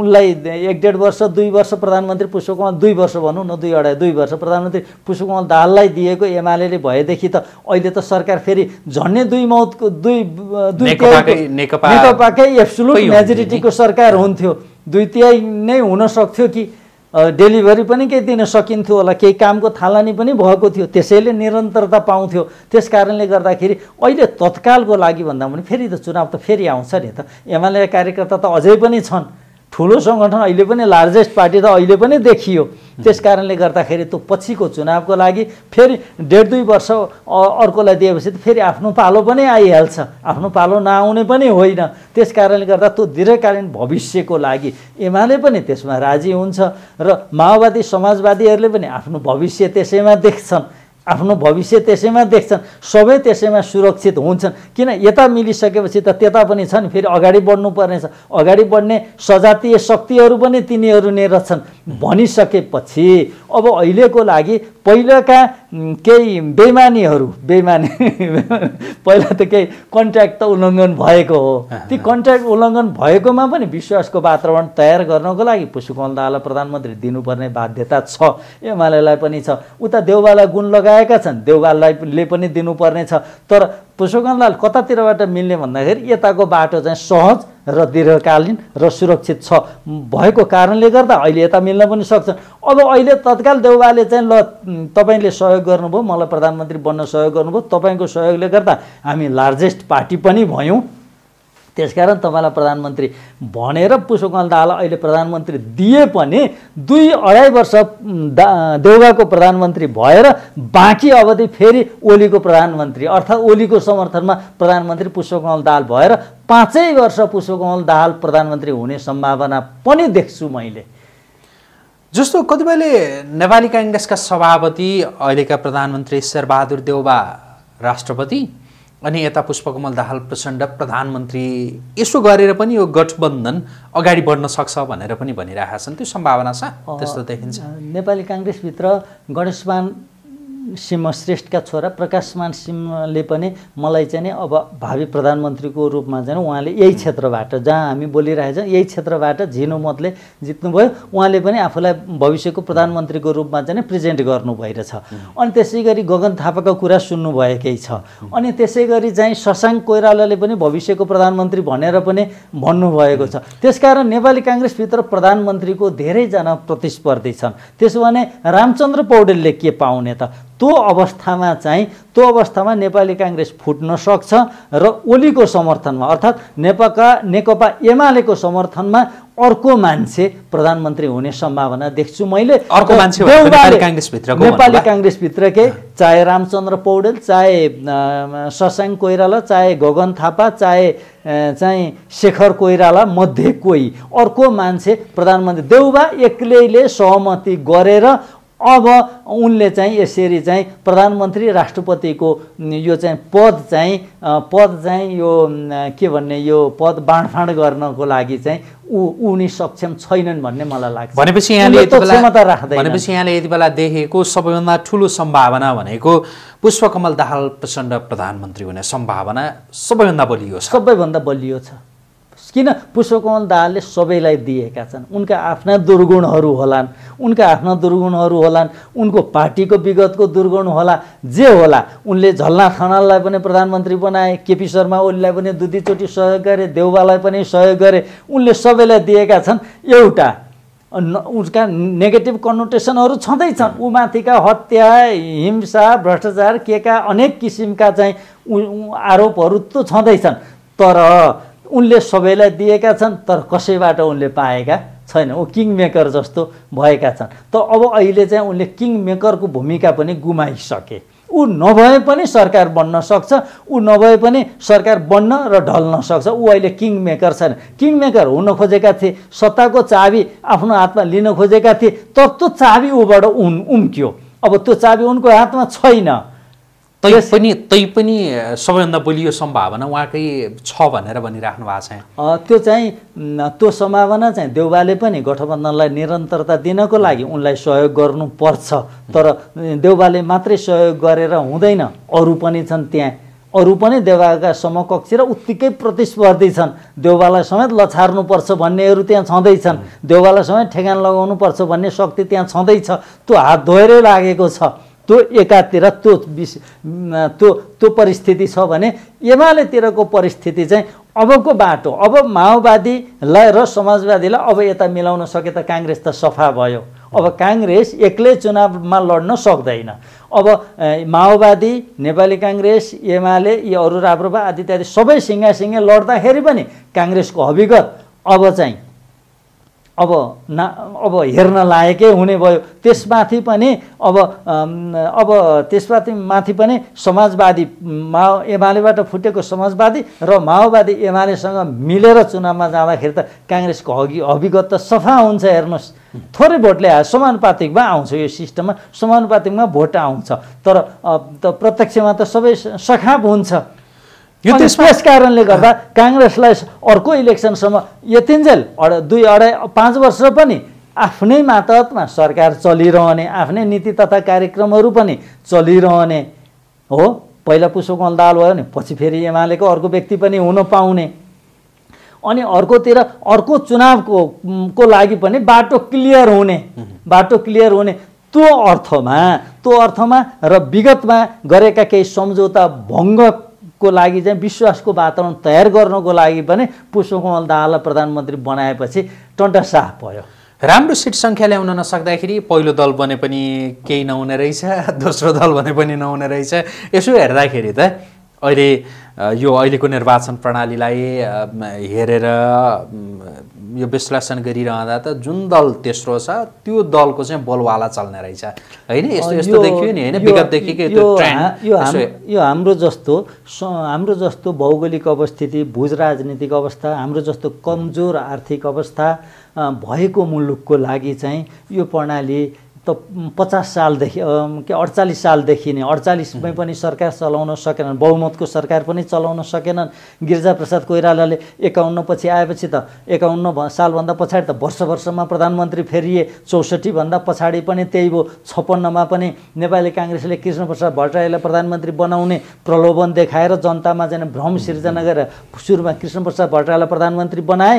उनलाई एक डेढ वर्ष दुई वर्ष प्रधानमन्त्री पुष्पकमल दुई वर्ष भनौँ न दुई अढाई दुई वर्ष प्रधानमन्त्री पुष्पकमल दाहाललाई दिएको एमाले भएदेखि त अहिले त सरकार फेरि झन्डै दुई मौतको दुई दुई नेकपाकै एब्सोलुट मेजोरिटीको सरकार हुन्थ्यो दुई तिहाई नै हुन सक्थ्यो कि डेलिभरी पनि केही दिन सकिन्थ्यो होला केही कामको थालनी पनि भएको थियो त्यसैले निरन्तरता पाउँथ्यो त्यस कारणले गर्दाखेरि अहिले तत्कालको लागि भन्दा पनि फेरि त चुनाव त फेरि आउँछ नि त एमाले कार्यकर्ता त अझै पनि छन् ठुलो सङ्गठन अहिले पनि लार्जेस्ट पार्टी त अहिले पनि देखियो त्यस कारणले गर्दाखेरि त्यो पछिको चुनावको लागि फेरि डेढ दुई वर्ष अर्कोलाई दिएपछि त फेरि आफ्नो पालो पनि आइहाल्छ आफ्नो पालो नआउने पनि होइन त्यस कारणले गर्दा त्यो दीर्घकालीन भविष्यको लागि एमाले पनि त्यसमा राजी हुन्छ र माओवादी समाजवादीहरूले पनि आफ्नो भविष्य त्यसैमा देख्छन् आफ्नो भविष्य त्यसैमा देख्छन् सबै त्यसैमा सुरक्षित हुन्छन् किन यता मिलिसकेपछि त त्यता पनि छन् फेरि अगाडि बढ्नुपर्नेछ अगाडि बढ्ने सजातीय शक्तिहरू पनि तिनीहरू नै छन् भनिसकेपछि अब अहिलेको लागि पहिलाका केही बेमानीहरू बेमानी पहिला त केही कन्ट्र्याक्ट त उल्लङ्घन भएको हो ती कन्ट्र्याक्ट उल्लङ्घन भएकोमा पनि विश्वासको वातावरण तयार गर्नको लागि पुष्पकमल दाहाललाई प्रधानमन्त्री दिनुपर्ने बाध्यता छ एमालेलाई पनि छ उता देउबालाई गुण लगाएका छन् देउबाललाई पनि दिनुपर्ने छ तर पुष्पकमल दाहाल कतातिरबाट मिल्ने भन्दाखेरि यताको बाटो चाहिँ सहज र दीर्घकालीन र सुरक्षित छ भएको कारणले गर्दा अहिले यता मिल्न पनि सक्छ अब अहिले तत्काल देउबाले चाहिँ ल तपाईँले सहयोग गर्नुभयो मलाई प्रधानमन्त्री बन्न सहयोग गर्नुभयो तपाईँको सहयोगले गर्दा हामी लार्जेस्ट पार्टी पनि भयौँ त्यसकारण तपाईँलाई प्रधानमन्त्री भनेर पुष्पकमल दाहाल अहिले प्रधानमन्त्री दिए पनि दुई अढाई वर्ष दा देउगाको प्रधानमन्त्री भएर बाँकी अवधि फेरि ओलीको प्रधानमन्त्री अर्थात् ओलीको समर्थनमा प्रधानमन्त्री पुष्पकमल दाहाल भएर पाँचै वर्ष पुष्पकमल दाहाल प्रधानमन्त्री हुने सम्भावना पनि देख्छु मैले जस्तो कतिपयले नेपाली काङ्ग्रेसका सभापति अहिलेका प्रधानमन्त्री शेरबहादुर देउबा राष्ट्रपति अनि यता पुष्पकमल दाहाल प्रचण्ड प्रधानमन्त्री यसो गरेर पनि यो गठबन्धन अगाडि बढ्न सक्छ भनेर पनि भनिरहेका छन् त्यो सम्भावना छ त्यस्तो देखिन्छ नेपाली काङ्ग्रेसभित्र गणेशमान सिंह श्रेष्ठका छोरा प्रकाशमान सिंहले पनि मलाई चाहिँ अब भावी प्रधानमन्त्रीको रूपमा चाहिँ उहाँले यही क्षेत्रबाट जहाँ हामी बोलिरहेछौँ यही क्षेत्रबाट झिनो मतले जित्नुभयो उहाँले पनि आफूलाई भविष्यको प्रधानमन्त्रीको रूपमा चाहिँ प्रेजेन्ट गर्नु भइरहेछ अनि त्यसै गरी गगन थापाको कुरा सुन्नुभएकै छ अनि त्यसै गरी चाहिँ ससाङ कोइरालाले पनि भविष्यको प्रधानमन्त्री भनेर पनि भन्नुभएको छ त्यसकारण नेपाली काङ्ग्रेसभित्र प्रधानमन्त्रीको धेरैजना प्रतिस्पर्धी छन् त्यसो भने रामचन्द्र पौडेलले के पाउने त त्यो अवस्थामा चाहिँ त्यो अवस्थामा नेपाली काङ्ग्रेस फुट्न सक्छ र ओलीको समर्थनमा अर्थात् नेपाका नेकपा एमालेको समर्थनमा अर्को मान्छे प्रधानमन्त्री हुने सम्भावना देख्छु मैले अर्को मान्छे नेपाली काङ्ग्रेसभित्रकै चाहे रामचन्द्र पौडेल चाहे ससाङ कोइराला चाहे गगन थापा चाहे चाहिँ शेखर कोइराला मध्ये कोही अर्को मान्छे प्रधानमन्त्री देउबा एक्लैले सहमति गरेर अब उनले चाहिँ यसरी चाहिँ प्रधानमन्त्री राष्ट्रपतिको यो चाहिँ पद चाहिँ पद चाहिँ यो के भन्ने यो पद बाँडफाँड गर्नको लागि चाहिँ ऊ उनी सक्षम छैनन् भन्ने मलाई लाग्छ भनेपछि यहाँले क्षमता राख्दैन भनेपछि यहाँले यति बेला देखेको सबैभन्दा ठुलो सम्भावना भनेको पुष्पकमल दाहाल प्रचण्ड प्रधानमन्त्री हुने सम्भावना सबैभन्दा बलियो सबैभन्दा बलियो छ किन पुष्पकमल दाहालले सबैलाई दिएका छन् उनका आफ्ना दुर्गुणहरू होलान् उनका आफ्ना दुर्गुणहरू होलान् उनको पार्टीको विगतको दुर्गुण होला जे होला उनले झल्ना खनाललाई पनि प्रधानमन्त्री बनाए केपी शर्मा ओलीलाई पनि दुधीचोटि सहयोग गरे देउबालाई पनि सहयोग गरे उनले सबैलाई दिएका छन् एउटा उसका नेगेटिभ कन्नोटेसनहरू छँदैछन् ऊ माथिका हत्या हिंसा भ्रष्टाचार के का अनेक किसिमका चाहिँ आरोपहरू त छँदैछन् तर उनले सबैलाई दिएका छन् तर कसैबाट उनले पाएका छैन ऊ किङ मेकर जस्तो भएका छन् त अब अहिले चाहिँ उनले किङ मेकरको भूमिका पनि गुमाइसके ऊ नभए पनि सरकार बन्न सक्छ ऊ नभए पनि सरकार बन्न र ढल्न सक्छ ऊ अहिले किङ मेकर छैन किङ मेकर हुन खोजेका थिए सत्ताको चाबी आफ्नो हातमा लिन खोजेका थिए तर त्यो चाबी ऊबाट उन उम्क्यो अब त्यो चाबी उनको हातमा छैन पनि तै तै पनि सबैभन्दा बलियो सम्भावना उहाँकै छ भनेर भनिराख्नु भएको छ त्यो चाहिँ त्यो सम्भावना चाहिँ देउबाले पनि गठबन्धनलाई निरन्तरता दिनको लागि उनलाई सहयोग गर्नुपर्छ तर देउबाले मात्रै सहयोग गरेर हुँदैन अरू पनि छन् त्यहाँ अरू पनि देउबाका समकक्षी र उत्तिकै प्रतिस्पर्धी छन् देउबालाई समेत लछार्नुपर्छ भन्नेहरू त्यहाँ छँदैछन् देउबालाई समेत ठेगान लगाउनुपर्छ भन्ने शक्ति त्यहाँ छँदैछ त्यो हात धोएरै लागेको छ त्यो एकातिर त्यो विष त्यो त्यो परिस्थिति छ भने एमालेतिरको परिस्थिति चाहिँ अबको बाटो अब माओवादीलाई र समाजवादीलाई अब यता मिलाउन सके त काङ्ग्रेस त सफा भयो अब काङ्ग्रेस एक्लै चुनावमा लड्न सक्दैन अब माओवादी नेपाली काङ्ग्रेस एमाले यी अरू राप्रपा आदि इत्यादि सबै सिङ्गासिँगै लड्दाखेरि पनि काङ्ग्रेसको हविगत अब चाहिँ अब ना अब हेर्न लायकै हुने भयो त्यसमाथि पनि अब अब त्यसमाथि माथि पनि समाजवादी माओ एमालेबाट फुटेको समाजवादी र माओवादी एमालेसँग मिलेर चुनावमा जाँदाखेरि त काङ्ग्रेसको अघि अभिगत त सफा हुन्छ हेर्नुहोस् थोरै भोटले आयो समानुपातिकमा आउँछ यो सिस्टममा समानुपातिकमा भोट आउँछ तर त प्रत्यक्षमा त सबै सखाप हुन्छ यो त्यस कारणले गर्दा काङ्ग्रेसलाई अर्को इलेक्सनसम्म यतिन्जेल अढ दुई अढाई पाँच वर्ष पनि आफ्नै मातहतमा सरकार चलिरहने आफ्नै नीति तथा कार्यक्रमहरू पनि चलिरहने हो पहिला पुष्पकमल दाल भयो नि पछि फेरि एमालेको अर्को व्यक्ति पनि हुन पाउने अनि अर्कोतिर अर्को चुनावको को लागि पनि बाटो क्लियर हुने बाटो क्लियर हुने त्यो अर्थमा त्यो अर्थमा र विगतमा गरेका केही सम्झौता भङ्ग को लागि चाहिँ विश्वासको वातावरण तयार गर्नको लागि पनि पुष्पकमल दाहाललाई प्रधानमन्त्री बनाएपछि टन्टसाह भयो राम्रो सिट सङ्ख्या ल्याउन नसक्दाखेरि पहिलो दल बने पनि केही नहुने रहेछ दोस्रो दल भने पनि नहुने रहेछ यसो हेर्दाखेरि त अहिले यो अहिलेको निर्वाचन प्रणालीलाई हेरेर यो विश्लेषण गरिरहँदा त जुन दल तेस्रो छ त्यो दलको चाहिँ बलवाला चल्ने रहेछ होइन यस्तो यस्तो देखियो नि होइन विगतदेखिको यो हाम्रो जस्तो हाम्रो जस्तो भौगोलिक अवस्थिति भुज राजनीतिक अवस्था हाम्रो जस्तो कमजोर आर्थिक अवस्था भएको मुलुकको लागि चाहिँ यो प्रणाली त पचास सालदेखि के अडचालिस सालदेखि नै अडचालिसमै पनि सरकार चलाउन सकेनन् बहुमतको सरकार पनि चलाउन सकेनन् गिरिजाप्रसाद कोइरालाले एकाउन्न पछि आएपछि त एकाउन्न सालभन्दा पछाडि त वर्ष वर्षमा प्रधानमन्त्री फेरिए चौसठीभन्दा पछाडि पनि त्यही भयो छप्पन्नमा पनि नेपाली काङ्ग्रेसले कृष्णप्रसाद भट्टराईलाई प्रधानमन्त्री बनाउने प्रलोभन देखाएर जनतामा जाने भ्रम सिर्जना गरेर सुरुमा कृष्णप्रसाद भट्टराईलाई प्रधानमन्त्री बनाए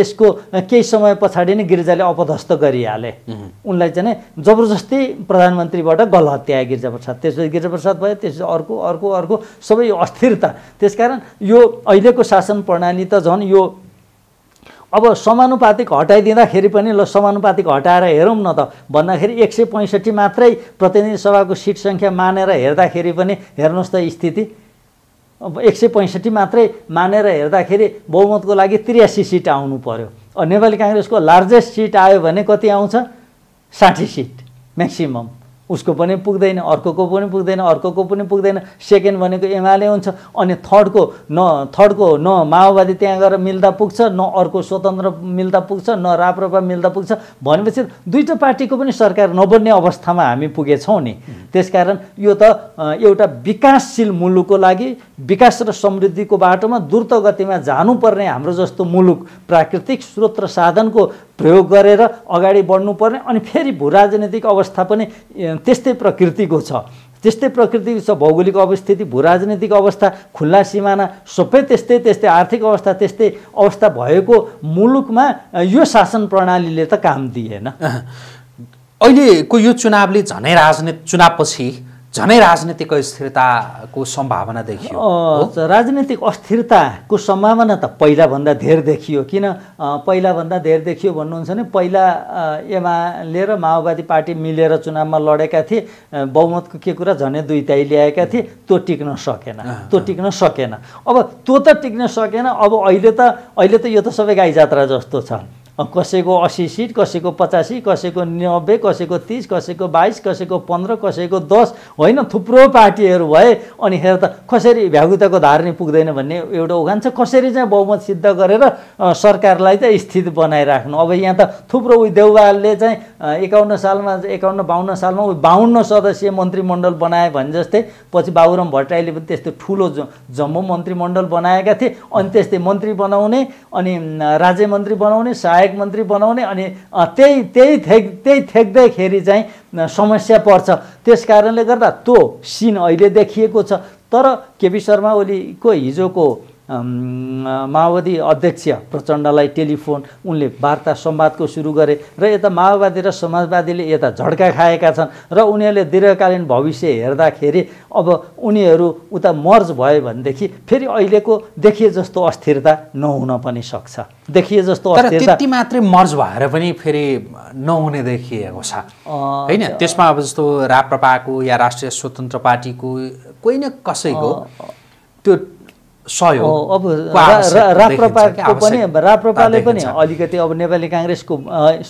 त्यसको केही समय पछाडि नै गिरिजाले अपदस्थ गरिहाले उनलाई चाहिँ जबरजस्ती प्रधानमन्त्रीबाट गल हत्या गिरिजाप्रसाद त्यसपछि गिरिजाप्रसाद भयो त्यसपछि अर्को अर्को अर्को सबै अस्थिरता त्यसकारण यो अहिलेको शासन प्रणाली त झन् यो अब समानुपातिक हटाइदिँदाखेरि पनि ल समानुपातिक हटाएर हेरौँ न त भन्दाखेरि एक सय पैँसठी मात्रै प्रतिनिधि सभाको सिट सङ्ख्या मानेर हेर्दाखेरि पनि हेर्नुहोस् त स्थिति अब एक सय पैँसठी मात्रै मानेर हेर्दाखेरि बहुमतको लागि त्रियासी सिट आउनु पऱ्यो नेपाली काङ्ग्रेसको लार्जेस्ट सिट आयो भने कति आउँछ साठी सिट म्याक्सिमम् उसको पनि पुग्दैन अर्कोको पनि पुग्दैन अर्कोको पनि पुग्दैन सेकेन्ड भनेको एमाले हुन्छ अनि थर्डको न थर्डको न माओवादी त्यहाँ गएर मिल्दा पुग्छ न अर्को स्वतन्त्र मिल्दा पुग्छ न राप्रपा मिल्दा पुग्छ भनेपछि दुईवटा पार्टीको पनि सरकार नबन्ने अवस्थामा हामी पुगेछौँ नि त्यसकारण यो त एउटा विकासशील मुलुकको लागि विकास र समृद्धिको बाटोमा द्रुत गतिमा जानुपर्ने हाम्रो जस्तो मुलुक प्राकृतिक स्रोत र साधनको प्रयोग गरेर अगाडि बढ्नुपर्ने अनि फेरि भू राजनैतिक अवस्था पनि त्यस्तै प्रकृतिको छ त्यस्तै प्रकृतिको छ भौगोलिक अवस्थिति भू राजनैतिक अवस्था खुल्ला सिमाना सबै त्यस्तै त्यस्तै आर्थिक अवस्था त्यस्तै अवस्था भएको मुलुकमा यो शासन प्रणालीले त काम दिएन अहिलेको यो चुनावले झनै राजनीति चुनावपछि झनै राजनीतिक अस्थिरताको सम्भावना देखियो राजनीतिक अस्थिरताको सम्भावना त पहिलाभन्दा धेर देखियो किन पहिलाभन्दा धेर देखियो भन्नुहुन्छ भने पहिला एमाले र माओवादी पार्टी मिलेर चुनावमा लडेका थिए बहुमतको के कुरा झनै दुई ताई ल्याएका थिए त्यो टिक्न सकेन त्यो टिक्न सकेन अब त्यो त टिक्न सकेन अब अहिले त अहिले त यो त सबै गाई जात्रा जस्तो छ कसैको असी सिट कसैको पचासी कसैको नब्बे कसैको तिस कसैको बाइस कसैको पन्ध्र कसैको दस होइन थुप्रो पार्टीहरू भए अनि हेर त कसरी भ्यागुताको धारणी पुग्दैन भन्ने एउटा उखान छ कसरी चाहिँ बहुमत सिद्ध गरेर सरकारलाई चाहिँ स्थित बनाइराख्नु अब यहाँ त थुप्रो उयो देउवालले चाहिँ एकाउन्न सालमा एकाउन्न बाहन्न सालमा ऊ बाहन्न सदस्यीय मन्त्रीमण्डल बनाए भने जस्तै पछि बाबुराम भट्टराईले पनि त्यस्तो ठुलो जम्मो मन्त्रीमण्डल बनाएका थिए अनि त्यस्तै मन्त्री बनाउने अनि राज्यमन्त्री बनाउने सहायक विधायक मन्त्री बनाउने अनि त्यही त्यही थ्याक त्यही थ्याक्दैखेरि चाहिँ समस्या पर्छ त्यस कारणले गर्दा त्यो सिन अहिले देखिएको छ तर केपी शर्मा ओलीको हिजोको माओवादी अध्यक्ष प्रचण्डलाई टेलिफोन उनले वार्ता संवादको सुरु गरे र यता माओवादी र समाजवादीले यता झड्का खाएका छन् र उनीहरूले दीर्घकालीन भविष्य हेर्दाखेरि अब उनीहरू उता मर्ज भयो भनेदेखि फेरि अहिलेको देखिए जस्तो अस्थिरता नहुन पनि सक्छ देखिए जस्तो अस्थिरता मात्रै मर्ज भएर पनि फेरि नहुने देखिएको छ होइन त्यसमा अब जस्तो राप्रपाको या राष्ट्रिय स्वतन्त्र पार्टीको कोही न कसैको त्यो सहयोग अब राप्रपाको पनि राप्रपाले पनि अलिकति अब नेपाली काङ्ग्रेसको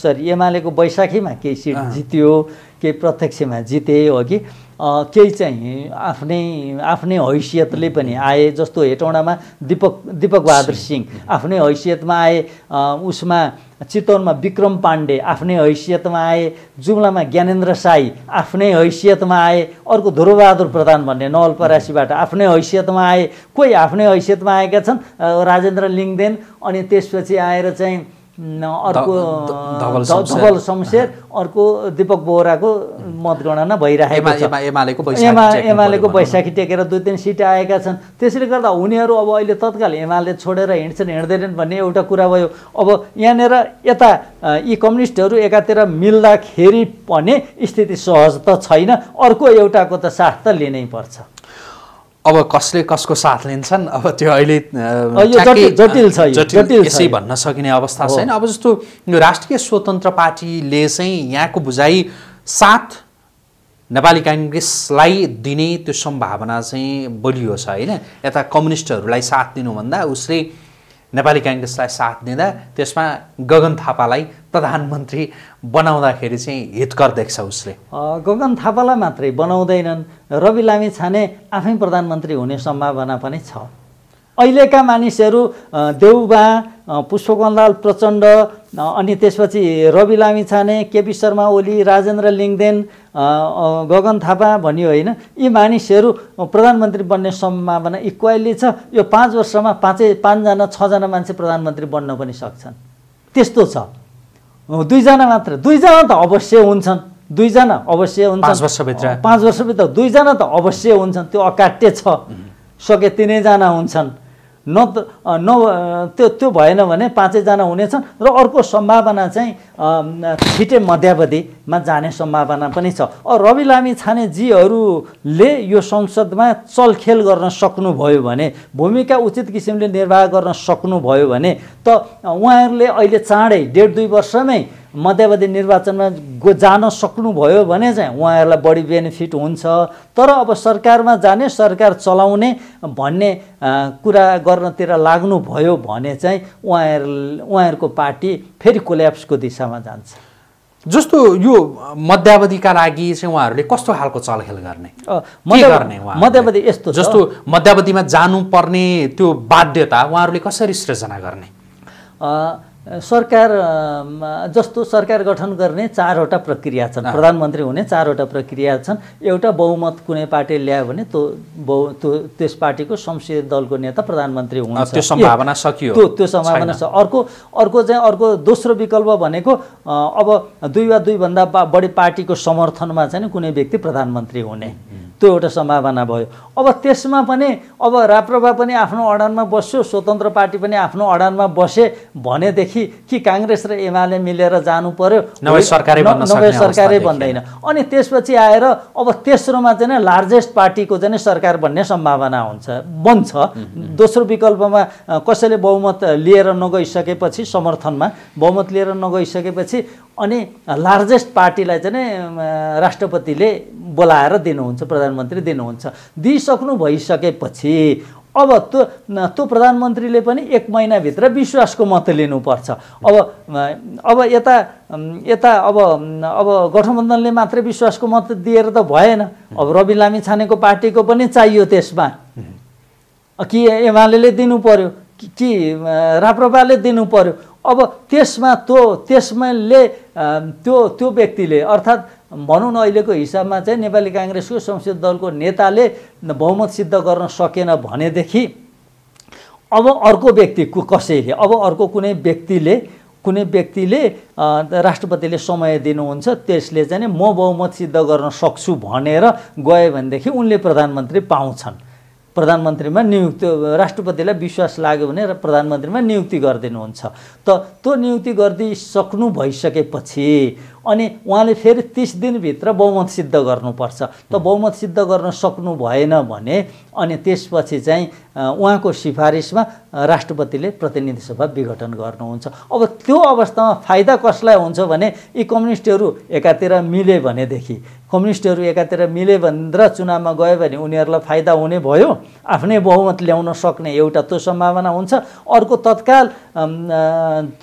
सरी एमालेको वैशाखीमा केही सिट जित्यो केही प्रत्यक्षमा जिते हो कि केही चाहिँ आफ्नै आफ्नै हैसियतले पनि आए जस्तो हेटौँडामा दिपक दिपक बहादुर सिंह आफ्नै हैसियतमा आए उसमा चितवनमा विक्रम पाण्डे आफ्नै हैसियतमा आए जुम्लामा ज्ञानेन्द्र साई आफ्नै हैसियतमा आए अर्को ध्रुवबहादुर प्रधान भन्ने नवलपरासीबाट आफ्नै हैसियतमा आए कोही आफ्नै हैसियतमा आएका छन् राजेन्द्र लिङ्गदेन अनि त्यसपछि आएर चाहिँ अर्को धवल शमशेर अर्को दिपक बोहराको मतगणना भइरहेको छ एमालेको बैशाखी टेकेर दुई तिन सिट आएका छन् त्यसले गर्दा उनीहरू अब अहिले तत्काल एमाले छोडेर हिँड्छन् हिँड्दैनन् भन्ने एउटा कुरा भयो अब यहाँनिर यता यी कम्युनिस्टहरू एकातिर मिल्दाखेरि पनि स्थिति सहज त छैन अर्को एउटाको त साथ त लिनै पर्छ अब कसले कसको साथ लिन्छन् अब त्यो अहिले जटिल छ जटिल यसै भन्न सकिने अवस्था छैन अब जस्तो राष्ट्रिय स्वतन्त्र पार्टीले चाहिँ यहाँको बुझाइ साथ नेपाली काङ्ग्रेसलाई दिने त्यो सम्भावना चाहिँ बलियो छ होइन यता कम्युनिस्टहरूलाई साथ दिनुभन्दा उसले नेपाली काङ्ग्रेसलाई साथ दिँदा त्यसमा गगन थापालाई प्रधानमन्त्री बनाउँदाखेरि चाहिँ हितकर देख्छ उसले गगन थापालाई मात्रै बनाउँदैनन् रवि लामी छाने आफै प्रधानमन्त्री हुने सम्भावना पनि छ अहिलेका मानिसहरू देउबा पुष्पकन्दाल प्रचण्ड अनि त्यसपछि रवि लामी छाने केपी शर्मा ओली राजेन्द्र लिङ्देन गगन थापा भन्यो होइन यी मानिसहरू प्रधानमन्त्री बन्ने सम्भावना इक्वाली छ यो पाँच वर्षमा पाँचै पाँचजना छजना मान्छे प्रधानमन्त्री बन्न पनि सक्छन् त्यस्तो छ दुईजना मात्र दुईजना त अवश्य हुन्छन् दुईजना अवश्य हुन्छ पाँच वर्षभित्र पाँच वर्षभित्र दुईजना त अवश्य हुन्छन् त्यो अकाट्य छ सके तिनैजना हुन्छन् न न त्यो त्यो भएन भने पाँचैजना हुनेछन् र अर्को सम्भावना चाहिँ छिटे मध्यावधिमा जाने सम्भावना पनि छ रवि लामी छानेजीहरूले यो संसदमा चलखेल गर्न सक्नुभयो भने भूमिका उचित किसिमले निर्वाह गर्न सक्नुभयो भने त उहाँहरूले अहिले चाँडै डेढ दुई वर्षमै मध्यावधि निर्वाचनमा गो जान सक्नुभयो भने चाहिँ उहाँहरूलाई बढी बेनिफिट हुन्छ तर अब सरकारमा जाने सरकार चलाउने भन्ने कुरा गर्नतिर लाग्नुभयो भने चाहिँ उहाँहरू उहाँहरूको पार्टी फेरि कोल्याप्सको दिशामा जान्छ जस्तो यो मध्यावधिका लागि चाहिँ उहाँहरूले कस्तो खालको चलखेल गर्ने गर्ने मध्यावधि यस्तो जस्तो मध्यावधिमा जानुपर्ने त्यो बाध्यता उहाँहरूले कसरी सृजना गर्ने सरकार जस्तो सरकार गठन गर्ने चारवटा प्रक्रिया छन् प्रधानमन्त्री हुने चारवटा प्रक्रिया छन् एउटा बहुमत कुनै पार्टीले ल्यायो भने त्यो बहु त्यो त्यस पार्टीको संसदीय दलको नेता प्रधानमन्त्री हुन्छ त्यो सम्भावना सकियो त्यो त्यो सम्भावना छ अर्को अर्को चाहिँ अर्को दोस्रो विकल्प भनेको अब दुई वा दुईभन्दा बढी पार्टीको समर्थनमा चाहिँ कुनै व्यक्ति प्रधानमन्त्री हुने त्यो एउटा सम्भावना भयो अब त्यसमा पनि अब राप्रपा पनि आफ्नो अडानमा बस्यो स्वतन्त्र पार्टी पनि आफ्नो अडानमा बसे भनेदेखि कि काङ्ग्रेस र एमाले मिलेर जानु पर्यो नभए सरकारै बन्दैन अनि त्यसपछि आएर अब तेस्रोमा चाहिँ लार्जेस्ट पार्टीको चाहिँ सरकार बन्ने सम्भावना हुन्छ बन्छ दोस्रो विकल्पमा कसैले बहुमत लिएर नगइसकेपछि समर्थनमा बहुमत लिएर नगइसकेपछि अनि लार्जेस्ट पार्टीलाई चाहिँ राष्ट्रपतिले बोलाएर दिनुहुन्छ प्रधानमन्त्री दिनुहुन्छ दिइसक्नु भइसकेपछि अब त्यो त्यो प्रधानमन्त्रीले पनि एक महिनाभित्र विश्वासको मत लिनुपर्छ अब अब यता यता अब अब गठबन्धनले मात्रै विश्वासको मत दिएर त भएन अब रवि लामी छानेको पार्टीको पनि चाहियो त्यसमा कि एमाले दिनु पर्यो कि राप्रपाले दिनु पर्यो अब त्यसमा त्यो त्यसमाले त्यो त्यो व्यक्तिले अर्थात् भनौँ न अहिलेको हिसाबमा चाहिँ नेपाली काङ्ग्रेसको संसदीय दलको नेताले बहुमत सिद्ध गर्न सकेन भनेदेखि अब अर्को व्यक्ति कसैले अब अर्को कुनै व्यक्तिले कुनै व्यक्तिले राष्ट्रपतिले समय दिनुहुन्छ त्यसले चाहिँ म बहुमत सिद्ध गर्न सक्छु भनेर गयो भनेदेखि उनले प्रधानमन्त्री पाउँछन् प्रधानमन्त्रीमा नियुक्ति राष्ट्रपतिलाई विश्वास लाग्यो भने प्रधानमन्त्रीमा नियुक्ति गरिदिनुहुन्छ त त्यो नियुक्ति गरिदिइसक्नु भइसकेपछि अनि उहाँले फेरि तिस दिनभित्र बहुमत सिद्ध गर्नुपर्छ त बहुमत सिद्ध गर्न सक्नु भएन भने अनि त्यसपछि चाहिँ उहाँको सिफारिसमा राष्ट्रपतिले प्रतिनिधि सभा विघटन गर्नुहुन्छ अब त्यो अवस्थामा फाइदा कसलाई हुन्छ भने यी कम्युनिस्टहरू एकातिर मिले भनेदेखि कम्युनिस्टहरू एकातिर मिले भनेर चुनावमा गयो भने उनीहरूलाई फाइदा हुने भयो आफ्नै बहुमत ल्याउन सक्ने एउटा त्यो सम्भावना हुन्छ अर्को तत्काल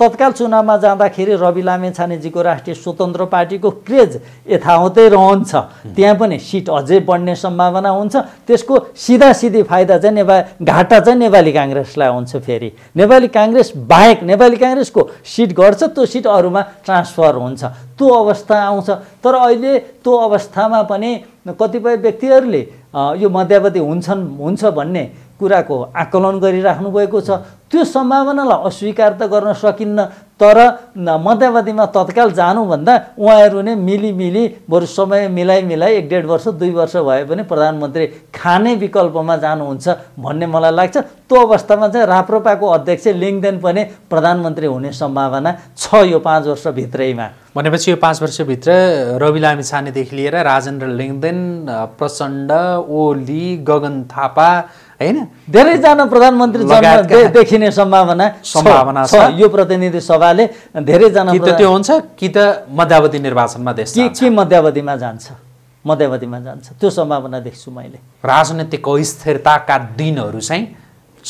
तत्काल चुनावमा जाँदाखेरि रवि लामे छानेजीको राष्ट्रिय स्वतन्त्र स्वतन्त्र पार्टीको क्रेज यथावतै रहन्छ त्यहाँ पनि सिट अझै बढ्ने सम्भावना हुन्छ त्यसको सिधा सिधी फाइदा चाहिँ नेपाल घाटा चाहिँ नेपाली काङ्ग्रेसलाई हुन्छ फेरि नेपाली काङ्ग्रेस बाहेक नेपाली काङ्ग्रेसको सिट गर्छ त्यो सिट अरूमा ट्रान्सफर हुन्छ त्यो अवस्था आउँछ तर अहिले त्यो अवस्थामा पनि कतिपय व्यक्तिहरूले यो मध्यावधि हुन्छन् हुन्छ भन्ने कुराको आकलन गरिराख्नु भएको छ त्यो सम्भावनालाई अस्वीकार त गर्न सकिन्न तर मध्यावधिमा तत्काल जानुभन्दा उहाँहरू नै मिलिमिली बरु समय मिलाइ मिलाइ एक डेढ वर्ष दुई वर्ष भए पनि प्रधानमन्त्री खाने विकल्पमा जानुहुन्छ भन्ने मलाई लाग्छ त्यो अवस्थामा चाहिँ राप्रोपाको अध्यक्ष लिङदेन पनि प्रधानमन्त्री हुने सम्भावना छ यो पाँच वर्षभित्रैमा भनेपछि यो पाँच वर्षभित्र रवि लामी छानेदेखि लिएर राजेन्द्र लिङ्गदेन प्रचण्ड ओली गगन थापा होइन धेरैजना प्रधानमन्त्री देखिने सम्भावना सम्भावना छ यो प्रतिनिधि सभाले धेरैजना त्यो हुन्छ कि त मध्यावधि निर्वाचनमा देश के मध्यावधिमा जान्छ मध्यावधिमा जान्छ त्यो सम्भावना देख्छु मैले राजनैतिक अस्थिरताका दिनहरू चाहिँ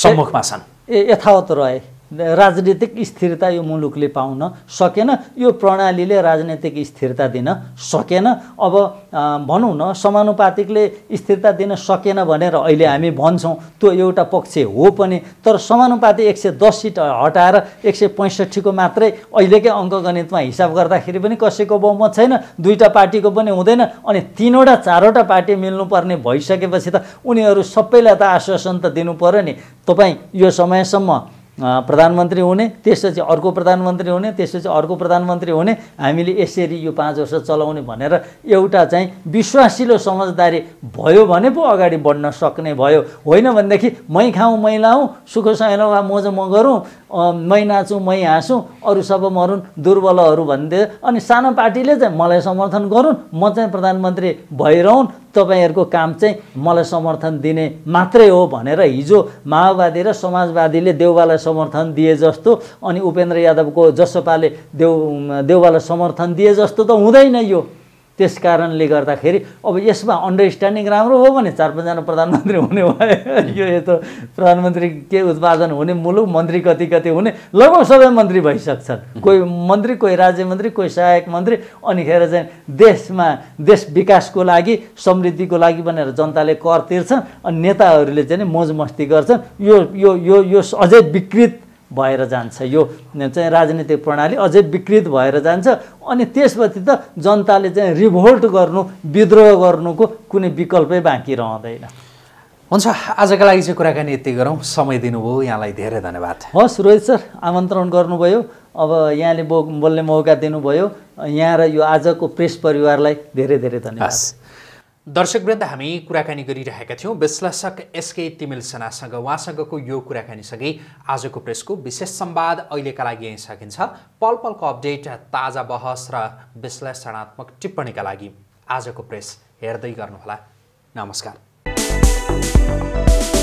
सम्मुखमा छन् ए यथावत रहे राजनीतिक स्थिरता यो मुलुकले पाउन सकेन यो प्रणालीले राजनैतिक स्थिरता दिन सकेन अब भनौँ न समानुपातिकले स्थिरता दिन सकेन भनेर अहिले हामी भन्छौँ त्यो एउटा पक्ष हो पनि तर समानुपातिक एक सय दस सिट हटाएर एक सय पैँसठीको मात्रै अहिलेकै अङ्कगणितमा हिसाब गर्दाखेरि पनि कसैको बहुमत छैन दुईवटा पार्टीको पनि हुँदैन अनि तिनवटा चारवटा पार्टी मिल्नुपर्ने भइसकेपछि त उनीहरू सबैलाई त आश्वासन त दिनु पऱ्यो नि तपाईँ यो समयसम्म प्रधानमन्त्री हुने त्यसपछि अर्को प्रधानमन्त्री हुने त्यसपछि अर्को प्रधानमन्त्री हुने हामीले यसरी यो पाँच वर्ष चलाउने भनेर एउटा चाहिँ विश्वासिलो समझदारी भयो भने पो अगाडि बढ्न सक्ने भयो होइन भनेदेखि मै खाउँ मै लाउँ सुख वा मोज म गरौँ मै नाचौँ मै हाँसौँ अरू सब मरुन् दुर्बलहरू भनिदियो अनि सानो पार्टीले चाहिँ मलाई समर्थन गरून् म चाहिँ प्रधानमन्त्री भइरहन् तपाईँहरूको काम चाहिँ मलाई समर्थन दिने मात्रै हो भनेर हिजो माओवादी र समाजवादीले देउबालाई समर्थन दिए जस्तो अनि उपेन्द्र यादवको जसपाले देउ देउबालाई समर्थन दिए जस्तो त हुँदैन यो त्यस कारणले गर्दाखेरि अब यसमा अन्डरस्ट्यान्डिङ राम्रो हो भने चार पाँचजना प्रधानमन्त्री हुने भए यो यत्रो प्रधानमन्त्री के उत्पादन हुने मुलुक मन्त्री कति कति हुने लगभग सबै मन्त्री भइसक्छन् कोही मन्त्री कोही राज्य मन्त्री कोही सहायक मन्त्री अनिखेर चाहिँ देशमा देश विकासको लागि समृद्धिको लागि भनेर जनताले कर तिर्छन् अनि नेताहरूले चाहिँ मौज मस्ती गर्छन् यो यो यो अझै विकृत भएर जान्छ यो चाहिँ राजनीतिक प्रणाली अझै विकृत भएर जान्छ अनि त्यसपछि त जनताले चाहिँ रिभोल्ट गर्नु विद्रोह गर्नुको कुनै विकल्पै बाँकी रहँदैन हुन्छ आजका लागि चाहिँ कुराकानी यति गरौँ समय दिनुभयो यहाँलाई धेरै धन्यवाद हस् रोहित सर आमन्त्रण गर्नुभयो अब यहाँले बो बोल्ने मौका दिनुभयो यहाँ र यो आजको प्रेस परिवारलाई धेरै धेरै धन्यवाद दर्शकवृन्द हामी कुराकानी गरिरहेका थियौँ विश्लेषक एसके तिमिल सेनासँग उहाँसँगको यो कुराकानीसँगै आजको प्रेसको विशेष सम्वाद अहिलेका लागि यहीँ सकिन्छ पल पलको अपडेट ताजा बहस र विश्लेषणात्मक टिप्पणीका लागि आजको प्रेस हेर्दै गर्नुहोला नमस्कार